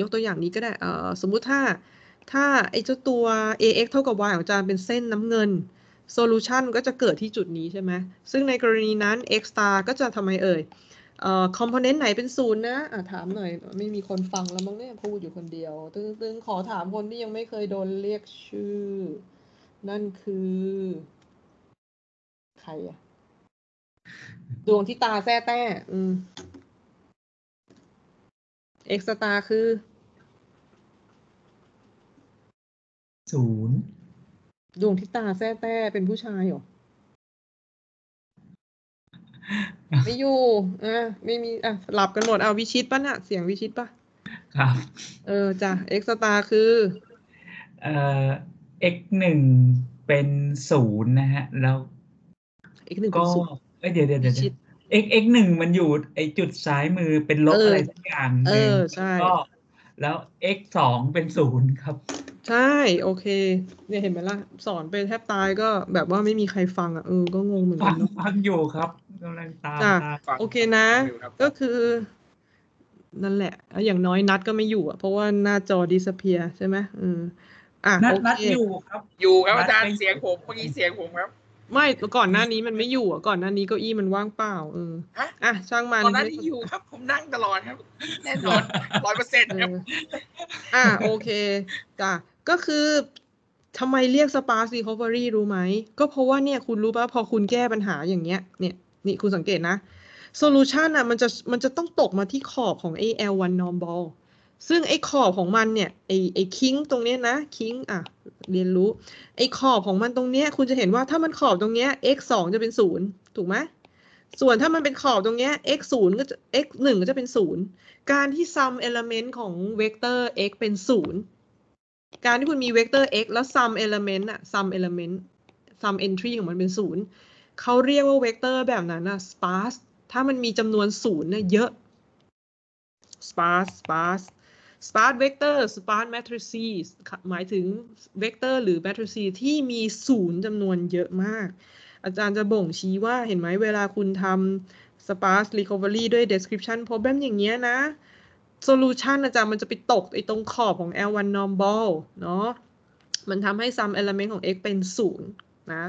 ยกตัวอย่างนี้ก็ได้เออสมมุติถ้า ถ้า ไอ้เจ้าตัว ax เท่ากับ y ของจานเป็นเส้นน้ำเงิน solution ก็จะเกิดที่จุดนี้ใช่ไหม ซึ่งในกรณีนั้น x star ก็จะทำไมเอ่ย เอ่อ o n e n t ไหนเป็นศูนย์นะอ่ะถามหน่อย ไม่มีคนฟังแล้วมั้งเนี่ย พูดอยู่คนเดียว ตึงตึงขอถามคนที่ยังไม่เคยโดนเรียกชื่อ นั่นคือ ใครอะดวงที่ตาแท้แต้ อืมเอตาซ์คือศูนย์ดวงทิตาแท้แต้เป็นผู้ชายเหรอ ไม่อยู่อ่ะไม่มีอ่ะหลับกันหมดเอาวิชิตปะน่ะเสียงวิชิตปะครับ เออจ้ะเอตาซ์คือ เอ่อกหนึ่งเป็นศูนย์นะฮะ แล้วกหนึ่งก็ยเดี๋ยวเดี๋ยวเดี๋ยวเเอก็กหนึ่งมันอยู่ ไอจุดซ้ายมือเป็นลบอะไรสักอย่าง เออ่งก็แล้ว x สองเป็นศูนย์ครับ ใช่ โอเค เนี่ยเห็นไหมล่ะ สอนไปแทบตายก็แบบว่าไม่มีใครฟังอ่ะ เออ ก็งงเหมือนกันเนาะฟังอยู่ครับกำลังตามโอเคนะก็คือ นั่นแหละ อย่างน้อยนัดก็ไม่อยู่อ่ะเพราะว่าหน้าจอดิสเพียใช่ไหมอือ่ะนัดนัดอยู่ครับอยู่ครับ อาจารย์เสียงผมเมื่อกี้เสียงผมครับไม่ก่อนหน้านี้มันไม่อยู่อ่ะก่อนหน้านี้เก้าอี้มันว่างเปล่าเออฮะอ่ะช่างมันก่อนหน้านี้อยู่ครับผมนั่งตลอดครับ แน่นอนร้อยเปอร์เซ็นต์ครับ อ่ะโอเคจ้ะก็คือทำไมเรียกสปา r s e recovery รู้ไหม ก็เพราะว่าเนี่ยคุณรู้ป่ะพอคุณแก้ปัญหาอย่างเงี้ยเนี่ยนี่คุณสังเกตนะโซลูชันอ่ะมันจะมันจะต้องตกมาที่ขอบของ AL1 norm a l ซึ่งไอ้ขอบของมันเนี่ยไอ้ไอ้คิงตรงเนี้ยนะคิงอ่ะเรียนรู้ไอ้ขอบของมันตรงเนี้ยคุณจะเห็นว่าถ้ามันขอบตรงเนี้ย x สองจะเป็นศูนย์ถูกไหมส่วนถ้ามันเป็นขอบตรงเนี้ย x ศูนย์ก็จะ x หนึ่งก็จะเป็นศูนย์การที่ sum element ของเวกเตอร์ x เป็นศูนย์การที่คุณมีเวกเตอร์ x แล้ว sum element อะ sum element sum entry ของมันเป็นศูนย์เขาเรียกว่าเวกเตอร์แบบนั้นอะ sparse ถ้ามันมีจำนวนศูนย์เนี่ยเยอะ sparse sparse sparse vector sparse matrices หมายถึงเวกเตอร์หรือ matrices ที่มีศูนย์จำนวนเยอะมาก อาจารย์จะบ่งชี้ว่า เห็นไหมเวลาคุณทำ sparse recovery ด้วย description problem อย่างเงี้ยนะ solution อาจารย์มันจะไปตกไอตรงขอบของ L1 normal เนาะมันทำให้ sum element ของ x เป็นศูนย์นะ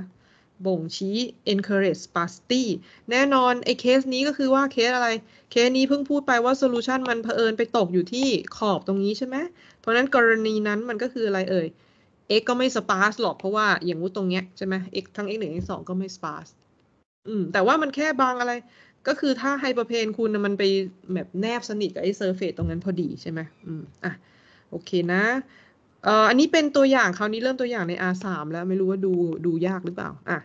บ่งชี้ encourage s p a r s i t y แน่นอน ไอ้เคสนี้ก็คือว่าเคสอะไร เคสนี้เพิ่งพูดไปว่า solution มันเผอิญไปตกอยู่ที่ขอบตรงนี้ใช่ไหม เพราะนั้นกรณีนั้นมันก็คืออะไรเอ่ย x ก็ไม่ sparse หรอกเพราะว่าอย่างงู้ตรงเนี้ยใช่ไหม x ทั้ง x หนึ่ง x สองก็ไม่ sparse อืมแต่ว่ามันแค่บางอะไร ก็คือถ้าไฮเปอร์เพนคุณมันไปแบบแนบสนิทกับไอ้ซอร์เฟ e ตรงนั้นพอดีใช่ไหมอืมอ่ะโอเคนะเอ่ออันนี้เป็นตัวอย่างคราวนี้เริ่มตัวอย่างใน R3 แล้วไม่รู้ว่าดูดูยากหรือเปล่าอ่ะ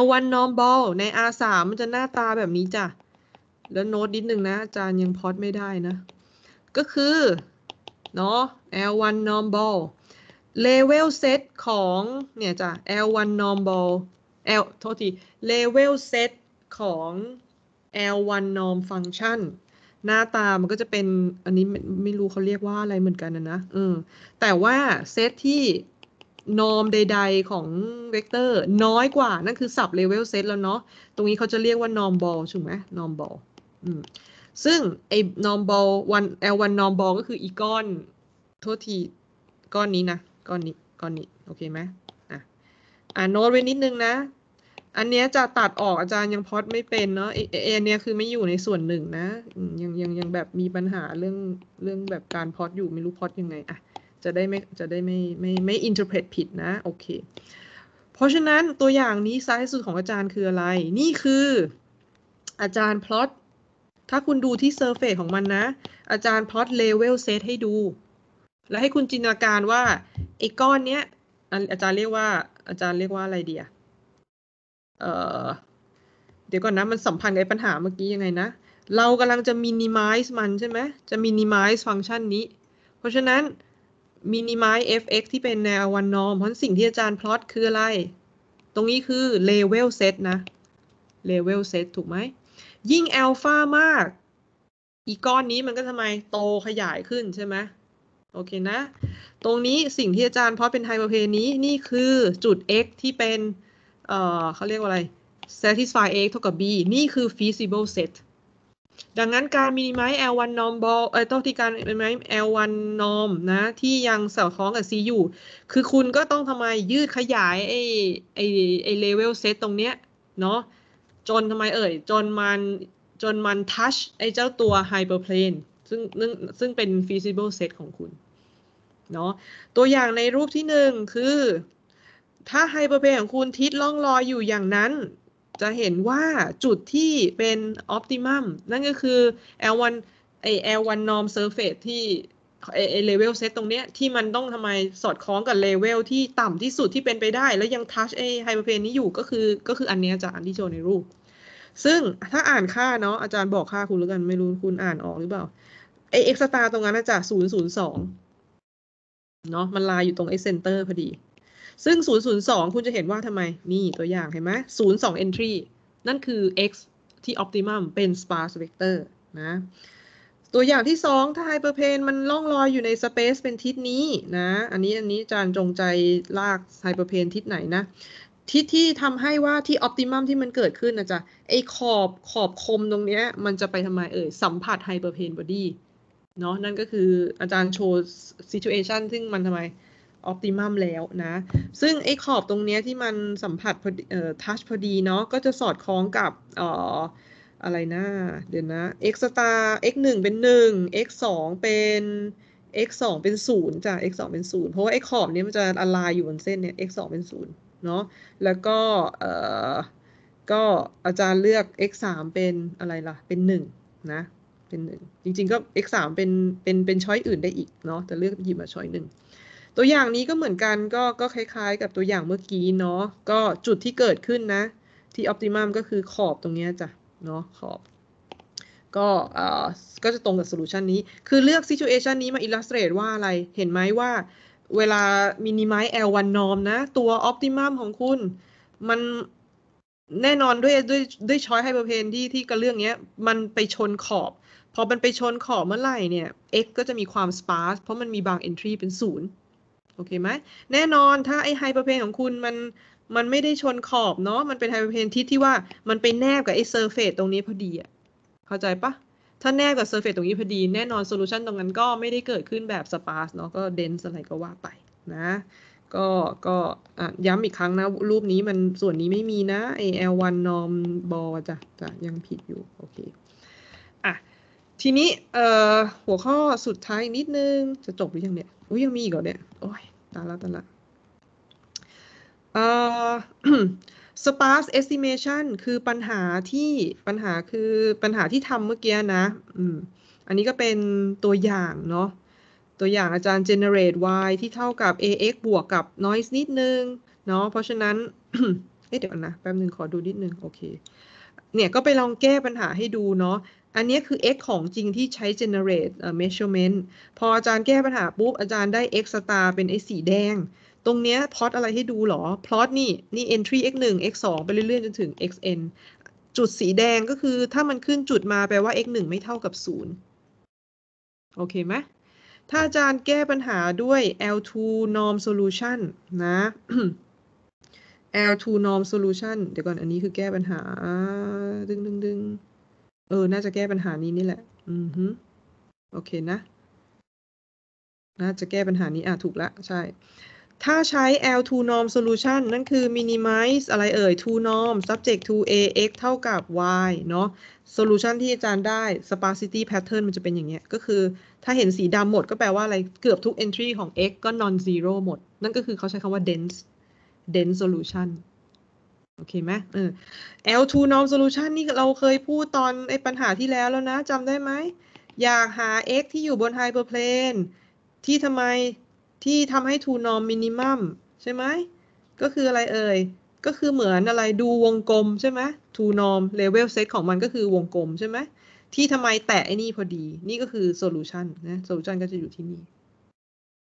L1 normal ใน R3 มันจะหน้าตาแบบนี้จ้ะ แล้วโน้ตนิดนึงนะ อาจารย์ยังพอดไม่ได้นะ ก็คือเนาะ L1 normal level set ของ เนี่ยจ้ะ L1 normal L โทษที level set ของ L1 norm function หน้าตา มันก็จะเป็น อันนี้ไม่รู้เขาเรียกว่าอะไรเหมือนกันนะนะเออแต่ว่าเซตที่นอมใด ๆ ของเวกเตอร์น้อยกว่า นั่นคือสับเลเวลเซตแล้วเนาะ ตรงนี้เขาจะเรียกว่านอมบอลถูกไหมนอมบอลซึ่ง ไอ้นอมบอลวันเอลวันนอมบอลก็คืออีก้อน โทษทีก้อนนี้นะ ก้อนนี้ ก้อนนี้ โอเคไหม อ่ะอ่าโน้ตไว้นิดนึงนะอันเนี้ยจะตัดออกอาจารย์ยังพอดไม่เป็นเนาะเอเอเนี้ยคือไม่อยู่ในส่วนหนึ่งนะ ยังยังยังแบบมีปัญหาเรื่องเรื่องแบบการพอดอยู่ไม่รู้พอดยังไงอะจะได้ไม่จะได้ไม่ไม่ไม่อินเทอร์เพรตผิดนะ โอเค เพราะฉะนั้นตัวอย่างนี้ ซ้ายสุดของอาจารย์คืออะไร นี่คืออาจารย์พลอตถ้าคุณดูที่เซอร์เฟซของมันนะ อาจารย์พลอตเลเวลเซตให้ดู แล้วให้คุณจินตนาการว่าไอ้ก้อนเนี้ยอาจารย์เรียกว่าอาจารย์เรียกว่าอะไรเดียเเดี๋ยวก่อนนะ มันสัมพันธ์กับปัญหาเมื่อกี้ยังไงนะ เรากำลังจะ minimize มันใช่ไหมจะ minimize ฟังก์ชันนี้ เพราะฉะนั้น minimize f(x) ที่เป็นแนววันนอมเพราะสิ่งที่อาจารย์พลอตคืออะไร ตรงนี้คือ level set นะ level set ถูกไหม ยิ่งอัลฟามาก อีก้อนนี้มันก็ทำไมโตขยายขึ้นใช่ไหมโอเคนะ ตรงนี้สิ่งที่อาจารย์พอเป็นไฮเปอร์เพนี้นี่คือจุด x ที่เป็นเอ่อเขาเรียกว่าอะไร satisfy a เท่ากับ b นี่คือ feasible set ดังนั้นการ minimize L1 norm ball เอ่อต้องที่การ minimize L1 norm นะ ที่ยังสอดคล้องกับ C อยู่ คือคุณก็ต้องทำไมยืดขยาย ไอ้ไอ้ไอ้ level set ตรงเนี้ย เนาะ จนทำไมเอ่ย จนมันจนมัน touch ไอ้เจ้าตัว hyperplane ซึ่งซึ่งเป็น feasible set ของคุณ เนาะ ตัวอย่างในรูปที่หนึ่งคือถ้าไฮเปอร์เพนของคุณทิศล่องลอยอยู่อย่างนั้น จะเห็นว่าจุดที่เป็นออพติมัมนั่นก็คือ L1 ไอ L1 norm surface ที่ไอเลเวลเซตตรงเนี้ยที่มันต้องทำไมสอดคล้องกับเลเวลที่ต่ำที่สุดที่เป็นไปได้ แล้วยังทัชไอไฮเปอร์เพนนี้อยู่ก็คือ ก็คืออันเนี้ยจากอันที่โชว์ในรูป ซึ่งถ้าอ่านค่าเนาะอาจารย์บอกค่าคุณแล้วกัน ไม่รู้คุณอ่านออกหรือเปล่าไอเอ็กซ์ตาตรงนั้นนะจาะศูนย์ศูนย์สองเนาะมันลายอยู่ตรงไอเซนเตอร์พอดีซึ่ง 002 คุณจะเห็นว่าทำไม นี่ตัวอย่างเห็นไหม 02 entry นั่นคือ x ที่ optimum เป็น sparse vector นะ ตัวอย่างที่ 2 ถ้า hyperplane มันล่องลอยอยู่ใน space เป็นทิศนี้นะ อันนี้ อันนี้อาจารย์จงใจลาก hyperplane ทิศไหนนะ ทิศที่ทำให้ว่าที่ optimum ที่มันเกิดขึ้นนะจ๊ะไอขอบขอบคมตรงเนี้ยมันจะไปทำไมเอ่ยสัมผัส hyperplane body เนาะ นั่นก็คืออาจารย์โชว์ situation ซึ่งมันทำไมออปติมัมแล้วนะ ซึ่งไอ้ขอบตรงเนี้ยที่มันสัมผัสเอ่อทัชพอดีเนาะ ก็จะสอดคล้องกับเอ่ออะไรนะ เดี๋ยวนะ x สตาร์ x 1เป็น 1 x 2เป็น x 2เป็น0จ้ะ x 2 เป็น 0 เพราะว่าไอ้ขอบนี้มันจะอลายอยู่บนเส้นเนี่ย x 2เป็น0เนาะ แล้วก็เอ่อก็อาจารย์เลือก x 3เป็นอะไรล่ะ เป็น1นะ เป็น1จริงๆก็ x 3เป็นเป็นเป็นช้อยอื่นได้อีกเนาะ แต่เลือกหยิบมาช้อยหนึ่งตัวอย่างนี้ก็เหมือนกันก็ก็คล้าย ๆ กับตัวอย่างเมื่อกี้เนาะ ก็จุดที่เกิดขึ้นนะ ที่ออพติมัมก็คือขอบตรงนี้จ้ะเนาะขอบก็เอ่อก็จะตรงกับโซลูชันนี้ คือเลือกซิชูเอชันนี้มาอิลลัสเตรตว่าอะไรเห็นไหมว่า เวลามินิมัย l ันนอมนะ ตัวออพติมัมของคุณมันแน่นอนด้วยด้วยด้วยช้อยไฮเปอร์เพนที่ที่กระเรื่องเนี้ยมันไปชนขอบพอมันไปชนขอบเมื่อไหร่เนี่ย x ก็จะมีความสปาร์สเพราะมันมีบางเอนทรีเป็นศูนย์โอเคไหมแน่นอนถ้าไอไฮเปอร์เพนของคุณมันมันไม่ได้ชนขอบเนาะมันเป็นไฮเปอร์เพนทิศที่ว่า มันไปแนบกับไอเซอร์เฟสตรงนี้พอดีอะเข้าใจปะถ้าแนบกับเซอร์เฟสตรงนี้พอดี แน่นอนโซลูชันตรงนั้นก็ไม่ได้เกิดขึ้นแบบสปาร์สเนาะก็เดนส์อะไรก็ว่าไปนะก็ก็ย้ำอีกครั้งนะ รูปนี้มันส่วนนี้ไม่มีนะ AL1 norm b a จ้ะจะยังผิดอยู่โอเคอ่ะทีนี้หัวข้อสุดท้ายนิดนึงจะจบหรือยังเนี่ยอุ้ยยังมีอีกเหรอเนี่ยโอ้ยตาละตาละเอ่อ sparse estimation คือปัญหาที่ปัญหาคือปัญหาที่ทำเมื่อกี้นะอืมอันนี้ก็เป็นตัวอย่างเนาะ ตัวอย่างอาจารย์ generate y ที่เท่ากับ ax บวกกับ noise นิดนึงเนาะ เพราะฉะนั้นเอ๊ะเดี๋ยวนะ แป๊บนึงขอดูนิดนึง โอเค เนี่ย ก็ไปลองแก้ปัญหาให้ดูเนาะอันนี้คือ x ของจริงที่ใช้ generate measurement พออาจารย์แก้ปัญหา ปุ๊บ อาจารย์ได้ x star เป็นไอสีแดง ตรงเนี้ยพลอตอะไรให้ดูหรอพลอตนี่นี่ entry x 1 x 2ไปเรื่อยๆจนถึง x n จุดสีแดงก็คือถ้ามันขึ้นจุดมาแปลว่า x 1ไม่เท่ากับ 0 โอเคไหม ถ้าอาจารย์แก้ปัญหาด้วย L2 norm solution นะ L2 norm solution เดี๋ยวก่อนอันนี้คือแก้ปัญหา ดึงดึงดึงงเออ น่าจะแก้ปัญหานี้นี่แหละ อือฮึโอเคนะ น่าจะแก้ปัญหานี้ อ่ะ ถูกละ ใช่ ถ้าใช้ L to norm solution นั่นคือ minimize อะไรเอ่ย to norm subject to a x เท่ากับ y เนาะ solution ที่อาจารย์ได้ sparsity pattern มันจะเป็นอย่างเงี้ย ก็คือ ถ้าเห็นสีดำหมดก็แปลว่าอะไรเกือบทุก entry ของ x ก็ non zero หมด นั่นก็คือเขาใช้คำว่า dense dense solution โอเคไหมเออ L2 norm solution นี่เราเคยพูดตอนไอ้ปัญหาที่แล้วแล้วนะจำได้ไหม อยากหา x ที่อยู่บน hyperplane ที่ทำไมที่ทำให้ two norm minimum ใช่ไหมก็คืออะไรเอ่ย ก็คือเหมือนอะไรดูวงกลมใช่ไหม two norm level set ของมันก็คือวงกลมใช่ไหมที่ทำไมแตะไอ้นี่พอดี นี่ก็คือ solution นะ solution ก็จะอยู่ที่นี่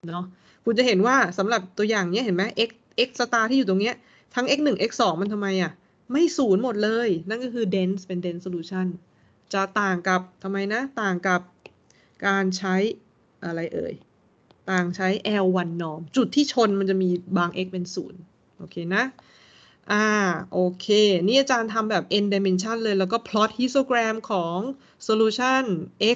เนาะคุณจะเห็นว่าสำหรับตัวอย่างเนี้ยเห็นไหม x x star ที่อยู่ตรงเนี้ยทั้ง x 1 x 2มันทำไมอ่ะ ไม่ศูนย์หมดเลย นั่นก็คือ dense เป็น dense solution จะต่างกับ ทำไมนะ ต่างกับการใช้อะไรเอ่ย ต่างใช้ L1 norm จุดที่ชนมันจะมีบาง x เป็นศูนย์โอเคนะอ่าโอเค นี่อาจารย์ทำแบบ n dimension เลยแล้วก็ plot histogram ของ solution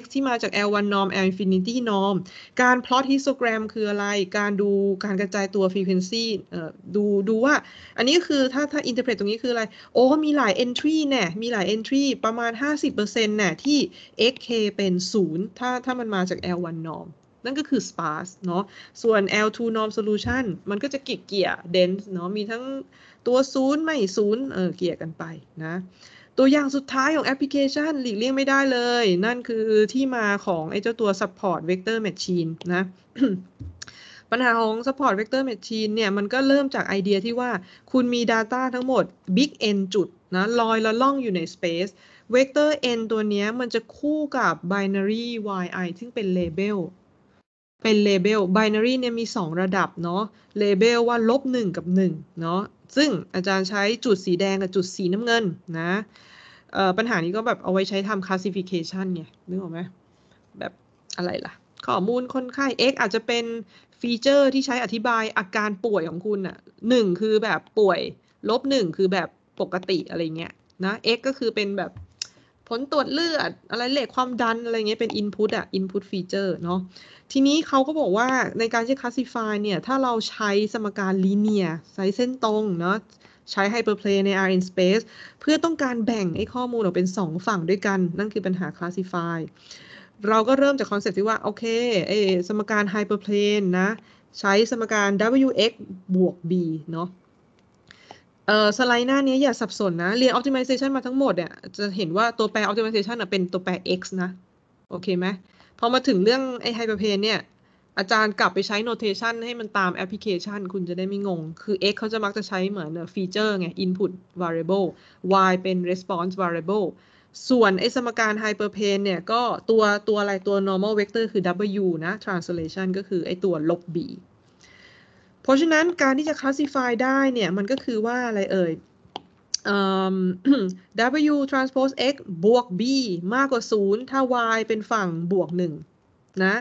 x ที่มาจาก l1 norm l infinity norm การ plot histogram คืออะไรการดูการกระจายตัว frequency เอ่อดูดูว่าอันนี้คือถ้าถ้า interpret ตรงนี้คืออะไร โอ้มีหลาย entry เนี่ยมีหลาย entry ประมาณ 50%เนี่ยที่ xk เป็น 0 ถ้าถ้ามันมาจาก l1 norm นั่นก็คือ sparse เนาะส่วน L2 norm solution มันก็จะกิกเกียร์ dense เนาะมีทั้งตัวศูนย์ไม่ศูนย์เออเกี่ยกันไปนะตัวอย่างสุดท้ายของแอปพลิเคชันหลีกเลี่ยงไม่ได้เลย นั่นคือที่มาของไอ้เจ้าตัว support vector machine นะปัญหาของ support vector machine เนี่ยมันก็เริ่มจากไอเดียที่ว่า คุณมี data ทั้งหมด big n จุดนะลอยละล่องอยู่ใน space vector n ตัวนี้มันจะคู่กับ binary yi ซึ่งเป็น label เป็น label binary เนี่ยมี 2 ระดับเนาะ label ว่าลบ 1 กับ1เนาะซึ่ง อาจารย์ใช้จุดสีแดงกับจุดสีน้ำเงิน นะปัญหานี้ก็แบบเอาไว้ใช้ทำ classification ไงนึกออกไหมแบบ อะไรล่ะข้อมูลคนไข้ X อาจจะเป็นฟีเจอร์ที่ใช้อธิบายอาการป่วยของคุณอ่ะหนึ่งคือแบบป่วยลบหนึ่งคือแบบปกติอะไรเงี้ยนะ X ก็คือเป็นแบบผลตรวจเลือดอะไรเลขความดันอะไรเงี้ยเป็น Input อะ Input Feature เนาะทีนี้เขาก็บอกว่าในการใช้ Classify เนี่ย ถ้าเราใช้สมการ Linear ใช้เส้นตรงเนาะใช้ Hyperplane ใน RN Space เพื่อต้องการแบ่งไอ้ข้อมูลออกเป็น 2 ฝั่งด้วยกัน นั่นคือปัญหา Classify เราก็เริ่มจากคอนเซ็ปต์ที่ว่า โอเคเอสมการ Hyperplane นะ ใช้สมการ wx บวก b เนาะเออสไลด์หน้านี้อย่าสับสนนะ เรียน optimization มาทั้งหมดเนี่ยจะเห็นว่าตัวแปร optimization เป็นตัวแปร x นะ โอเคไหมพอมาถึงเรื่องไอ้ hyperplane เนี่ยอาจารย์กลับไปใช้ notation ให้มันตามแอปพลิเคชันคุณจะได้ไม่งง คือ x เขาจะมักจะใช้เหมือนฟีเจอร์ไง input variable y เป็น response variable ส่วนไอ้สมการ hyperplane เนี่ย ก็ตัวตัวอะไรตัว normal vector คือ w นะ translation ก็คือ ไอ้ตัวลบ b เพราะฉะนั้นการที่จะ classify ได้เนี่ย มันก็คือว่าอะไรเอ่ย W transpose X บวก B มากกว่า 0 ถ้า Y เป็นฝั่งบวก1นะ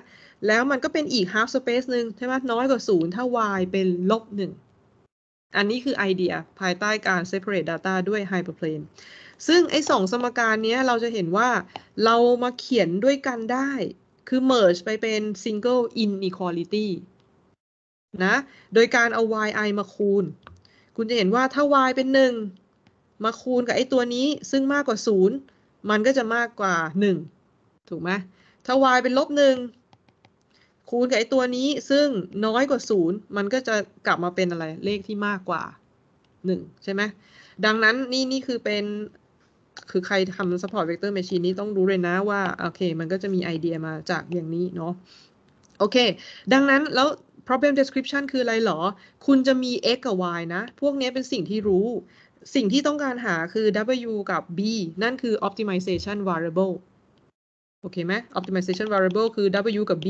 แล้วมันก็เป็นอีก half space หนึ่งใช่ไหมน้อยกว่า 0 ถ้า Y เป็นลบ1อันนี้คือไอเดียภายใต้การ separate data ด้วย hyperplane ซึ่งไอ้สองสมการนี้เราจะเห็นว่าเรามาเขียนด้วยกันได้ คือ merge ไปเป็น single inequality นะ โดยการเอา yi มาคูณ คุณจะเห็นว่าถ้า y เป็น 1 มาคูณกับไอตัวนี้ ซึ่งมากกว่า 0 มันก็จะมากกว่า 1 ถูกไหมถ้า y เป็นลบ1คูณกับไอตัวนี้ซึ่งน้อยกว่า 0 มันก็จะกลับมาเป็นอะไรเลขที่มากกว่า 1ใช่ไหมดังนั้นนี่นี่คือเป็น คือใครทำ support vector machine นี้ต้องรู้เลยนะว่าโอเค มันก็จะมีไอเดียมาจากอย่างนี้เนาะ โอเค ดังนั้นแล้ว problem description คืออะไรหรอ คุณจะมี x กับ y นะ พวกนี้เป็นสิ่งที่รู้ สิ่งที่ต้องการหาคือ w กับ b นั่นคือ optimization variable โอเคไหม optimization variable คือ w กับ b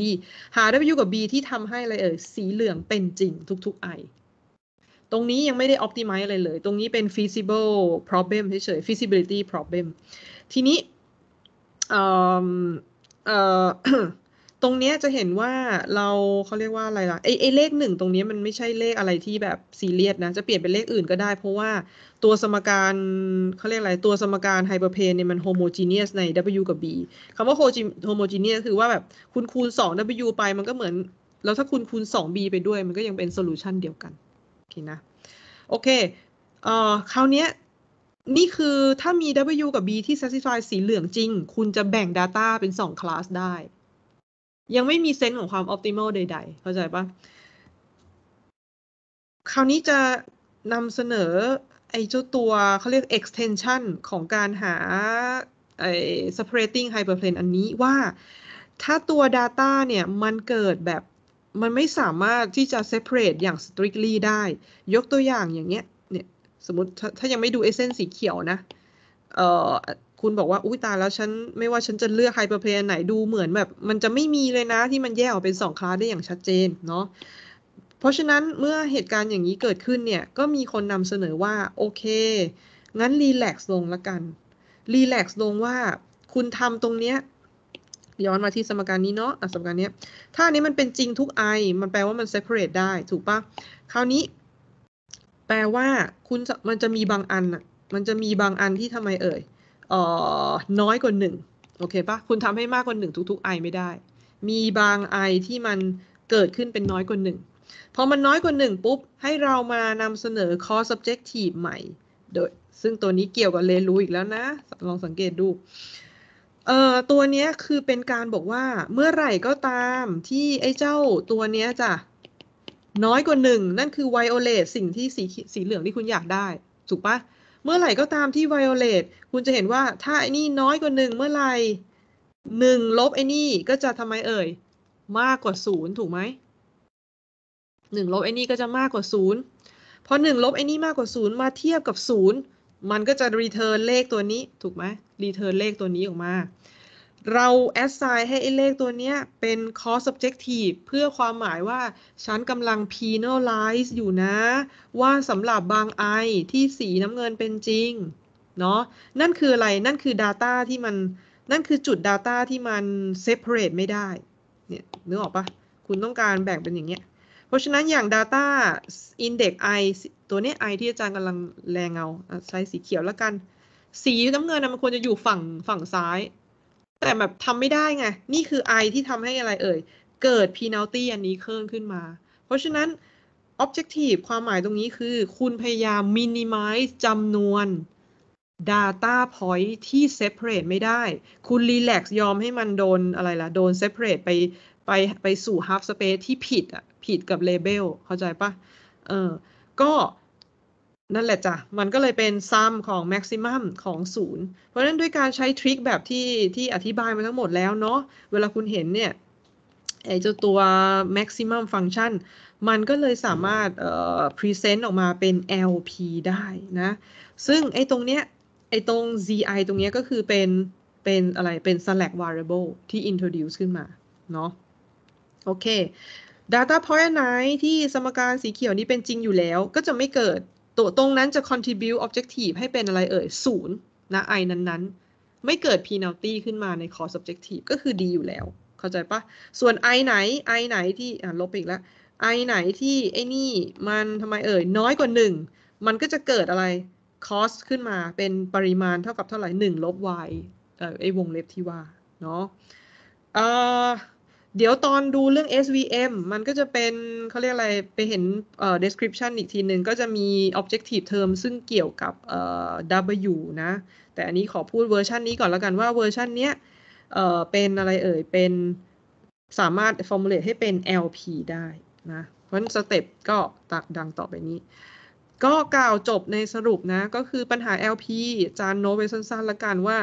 หา w กับ b ที่ทำให้อะไรเอ่ยสีเหลืองเป็นจริงทุกๆ i ตรงนี้ยังไม่ได้ optimize อะไรเลย ตรงนี้เป็น feasible problem เฉยๆ feasibility problem ทีนี้ตรงเนี้ยจะเห็นว่าเราเขาเรียกว่าอะไรล่ะไอไอเลขหนึ่งตรงนี้มันไม่ใช่เลขอะไรที่แบบซีเรียสนะ จะเปลี่ยนเป็นเลขอื่นก็ได้เพราะว่าตัวสมการเขาเรียกอะไรตัวสมการไฮเปอร์เพนเนี่ยมันโฮโมจีเนียสใน W กับ B คำว่าโฮโมจีเนียสคือว่าแบบคุณคูณ 2 W ไปมันก็เหมือนแล้วถ้าคุณคูณ 2B ไปด้วยมันก็ยังเป็นโซลูชันเดียวกัน โอเคนะโอเคเอ่อคราวเนี้ยนี่คือถ้ามี W กับ B ที่ satisfy สีเหลืองจริงคุณจะแบ่ง Data เป็น2 class ได้ยังไม่มีเซนส์ของความออพติมอลใด ๆ เข้าใจปะคราวนี้จะนำเสนอ ไอ้เจ้าตัวเขาเรียก extension ของการหาไอ้ separating hyperplane อันนี้ว่า ถ้าตัว Data เนี่ยมันเกิดแบบมันไม่สามารถที่จะ separate อย่าง strictly ได้ ยกตัวอย่างอย่างเงี้ย เนี่ย สมมติถ้ายังไม่ดูเอเซนสีเขียวนะเอ่อคุณบอกว่าอุ้ยตายแล้วฉันไม่ว่าฉันจะเลือกไฮเปอร์เพลนไหนดูเหมือนแบบ มันจะไม่มีเลยนะที่มันแยกออกเป็นสองคลาสได้อย่างชัดเจนเนาะเพราะฉะนั้นเมื่อเหตุการณ์อย่างนี้เกิดขึ้นเนี่ย ก็มีคนนำเสนอว่า โอเค งั้นรีแลกซ์ลงละกันรีแลกซ์ลงว่าคุณทำตรงเนี้ยย้อนมาที่สมการนี้เนาะสมการนี้ ถ้านี้มันเป็นจริงทุกไอมันแปลว่ามัน separate ได้ถูกปะคราวนี้ แปลว่าคุณมันจะมีบางอันอะมันจะมีบางอันที่ทำไมเอ่ยออน้อยกว่าหนึ่งโอเคปะคุณทำให้มากกว่าหนึ่งทุกๆ ไอไม่ได้ มีบางไอที่มันเกิดขึ้นเป็นน้อยกว่าหนึ่งพอมันน้อยกว่าหนึ่งปุ๊บ ให้เรามานำเสนอ c อ u s e subjective ใหม่ โดยซึ่งตัวนี้เกี่ยวกับเรนรู้อีกแล้วนะ ลองสังเกตดูเอ่อตัวนี้คือเป็นการบอกว่าเมื่อไหร่ก็ตามที่ไอ้เจ้าตัวนี้จะน้อยกว่าหนึ่งนั่นคือไวโอเลตสิ่งที่สีสีเหลืองที่คุณอยากได้ถูกปะเมื่อไหร่ก็ตามที่ไวโอเลตคุณจะเห็นว่าถ้าไอ้นี่น้อยกว่าหนึ่งเมื่อไหร่หนึ่งลบไอ้นี่ก็จะทำไมเอ่ยมากกว่าศูนย์ถูกไหมหนึ่งลบไอ้นี่ก็จะมากกว่าศูนย์พอหนึ่งลบไอ้นี่มากกว่าศูนย์มาเทียบกับศูนย์มันก็จะรีเทิร์นเลขตัวนี้ถูกไหมรีเทิร์นเลขตัวนี้ออกมาเรา assign ให้ไอ้เลขตัวเนี้ย เป็น cost subjective เพื่อความหมายว่า ฉันกำลัง penalize อยู่นะ ว่าสำหรับบางไอที่สีน้ำเงินเป็นจริงเนาะนั่นคืออะไร นั่นคือ data ที่มัน นั่นคือจุด data ที่มัน separate ไม่ได้ เนี่ยนึกออกปะคุณต้องการแบ่งเป็นอย่างเงี้ย เพราะฉะนั้นอย่าง data index i ตัวเนี้ย i ที่อาจารย์กำลังแรงเอาใช้สีเขียวแล้วกัน สีน้ำเงินนะมันควรจะอยู่ฝั่งฝั่งซ้ายแต่แบบทำไม่ได้ไง นี่คือไอที่ทำให้อะไรเอ่ยเกิดพีนัลตี้อันนี้เพิ่มขึ้นมา เพราะฉะนั้น Objective ความหมายตรงนี้คือคุณพยายาม minimize จำนวน Data Point ที่ separate ไม่ได้ คุณ relax ยอมให้มันโดนอะไรล่ะโดน separate ไปไปไปสู่ half space ที่ผิดอ่ะผิดกับ label เข้าใจปะเออก็นั่นแหละจ้ะ มันก็เลยเป็นซัมของแม็กซิมัมของศูนย์ เพราะฉะนั้นด้วยการใช้ทริคแบบที่ที่อธิบายมาทั้งหมดแล้วเนาะ เวลาคุณเห็นเนี่ยไอ้เจ้าตัว maximum function มันก็เลยสามารถเอ่อ present ออกมาเป็น LP ได้นะ ซึ่งไอ้ตรงเนี้ยไอ้ตรง ZI ตรงเนี้ยก็คือเป็นเป็นอะไรเป็น select variable ที่ introduce ขึ้นมาเนาะโอเค data point ไหนที่สมการสีเขียวนี้เป็นจริงอยู่แล้วก็จะไม่เกิดตัวตรงนั้นจะ contribute objective ให้เป็นอะไรเอ่ยศูนย์นะไอนั้นๆ ไม่เกิด penalty ขึ้นมาใน cost objective ก็คือดีอยู่แล้ว เข้าใจปะส่วน i ไหน i ไหนที่ลบอีกแล้ว i ไหนที่ ไอ้นี่มันทำไมเอ่ย น้อยกว่าหนึ่งมันก็จะเกิดอะไร cost ขึ้นมาเป็นปริมาณเท่ากับเท่าไหร่หนึ่งลบ y เอ่อไอวงเล็บที่ว่า เนาะอ่เดี๋ยวตอนดูเรื่อง SVM มันก็จะเป็นเขาเรียกอะไรไปเห็นเอ่อ description อีกทีหนึ่งก็จะมี objective term ซึ่งเกี่ยวกับเอ่อ W นะ แต่อันนี้ขอพูดเวอร์ชันนี้ก่อนแล้วกันว่าเวอร์ชันเนี้ยเอ่อเป็นอะไรเอ่ย เป็นสามารถ formulate ให้เป็น LP ได้นะ เพราะฉะนั้นสเต็ปก็ตักดังต่อไปนี้ ก็กล่าวจบในสรุปนะ ก็คือปัญหา LP จานโนไว้สั้นๆละกันว่า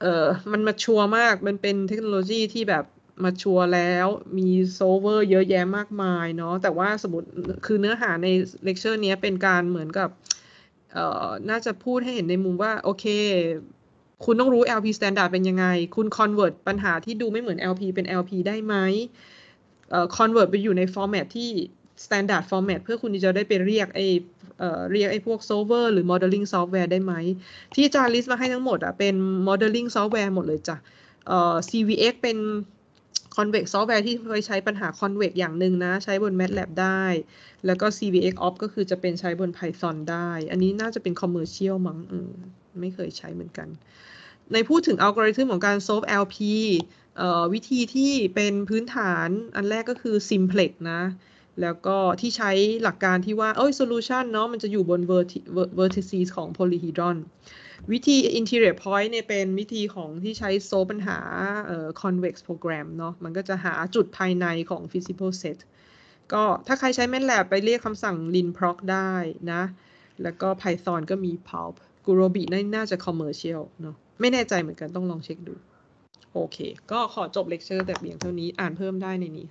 เออมันมาชัวร์มากมันเป็นเทคโนโลยีที่แบบมาชัวร์แล้วมีโซเวอร์เยอะแยะมากมายเนาะแต่ว่าสมมติ คือเนื้อหาในเลคเชอร์นี้เป็นการเหมือนกับเอ่อน่าจะพูดให้เห็นในมุมว่า โอเค คุณต้องรู้ LP standard เป็นยังไง คุณ convert ปัญหาที่ดูไม่เหมือน LP เป็น LP ได้ไหมเอ่อ convert ไปอยู่ใน format ที่ standard format เพื่อคุณจะได้ไปเรียกไอเรียกไอพวกโซเวอร์หรือ modeling software ได้ไหมที่จาริสมาให้ทั้งหมดอ่ะเป็น modeling software หมดเลยจ้ะ CVX เป็นคอนเวกซอฟต์แวร์ที่เคยใช้ปัญหาคอนเวกอย่างหนึ่งนะ ใช้บน MATLAB ได้ แล้วก็ CVX o p f ก็คือจะเป็นใช้บน Python ได้ อันนี้น่าจะเป็นคอมเมอร์เชียลมั้งไม่เคยใช้เหมือนกัน ในพูดถึงอัลกอริทึมของการ solve LP วิธีที่เป็นพื้นฐานอันแรกก็คือ simplex นะ แล้วก็ที่ใช้หลักการที่ว่า เอ้ย solution เนาะมันจะอยู่บน vertices ของ polyhedron วิธี interior point เนี่ยเป็นวิธีของที่ใช้โซปัญหา convex program เนาะ มันก็จะหาจุดภายในของ physical set ก็ถ้าใครใช้ MATLAB ไปเรียกคำสั่ง linproc ได้นะ แล้วก็ Python ก็มี pulp gurobi น่าจะ commercial เนาะ ไม่แน่ใจเหมือนกันต้องลองเช็คดู โอเค ก็ขอจบเลคเชอร์แต่เพียงเท่านี้ อ่านเพิ่มได้ในนี้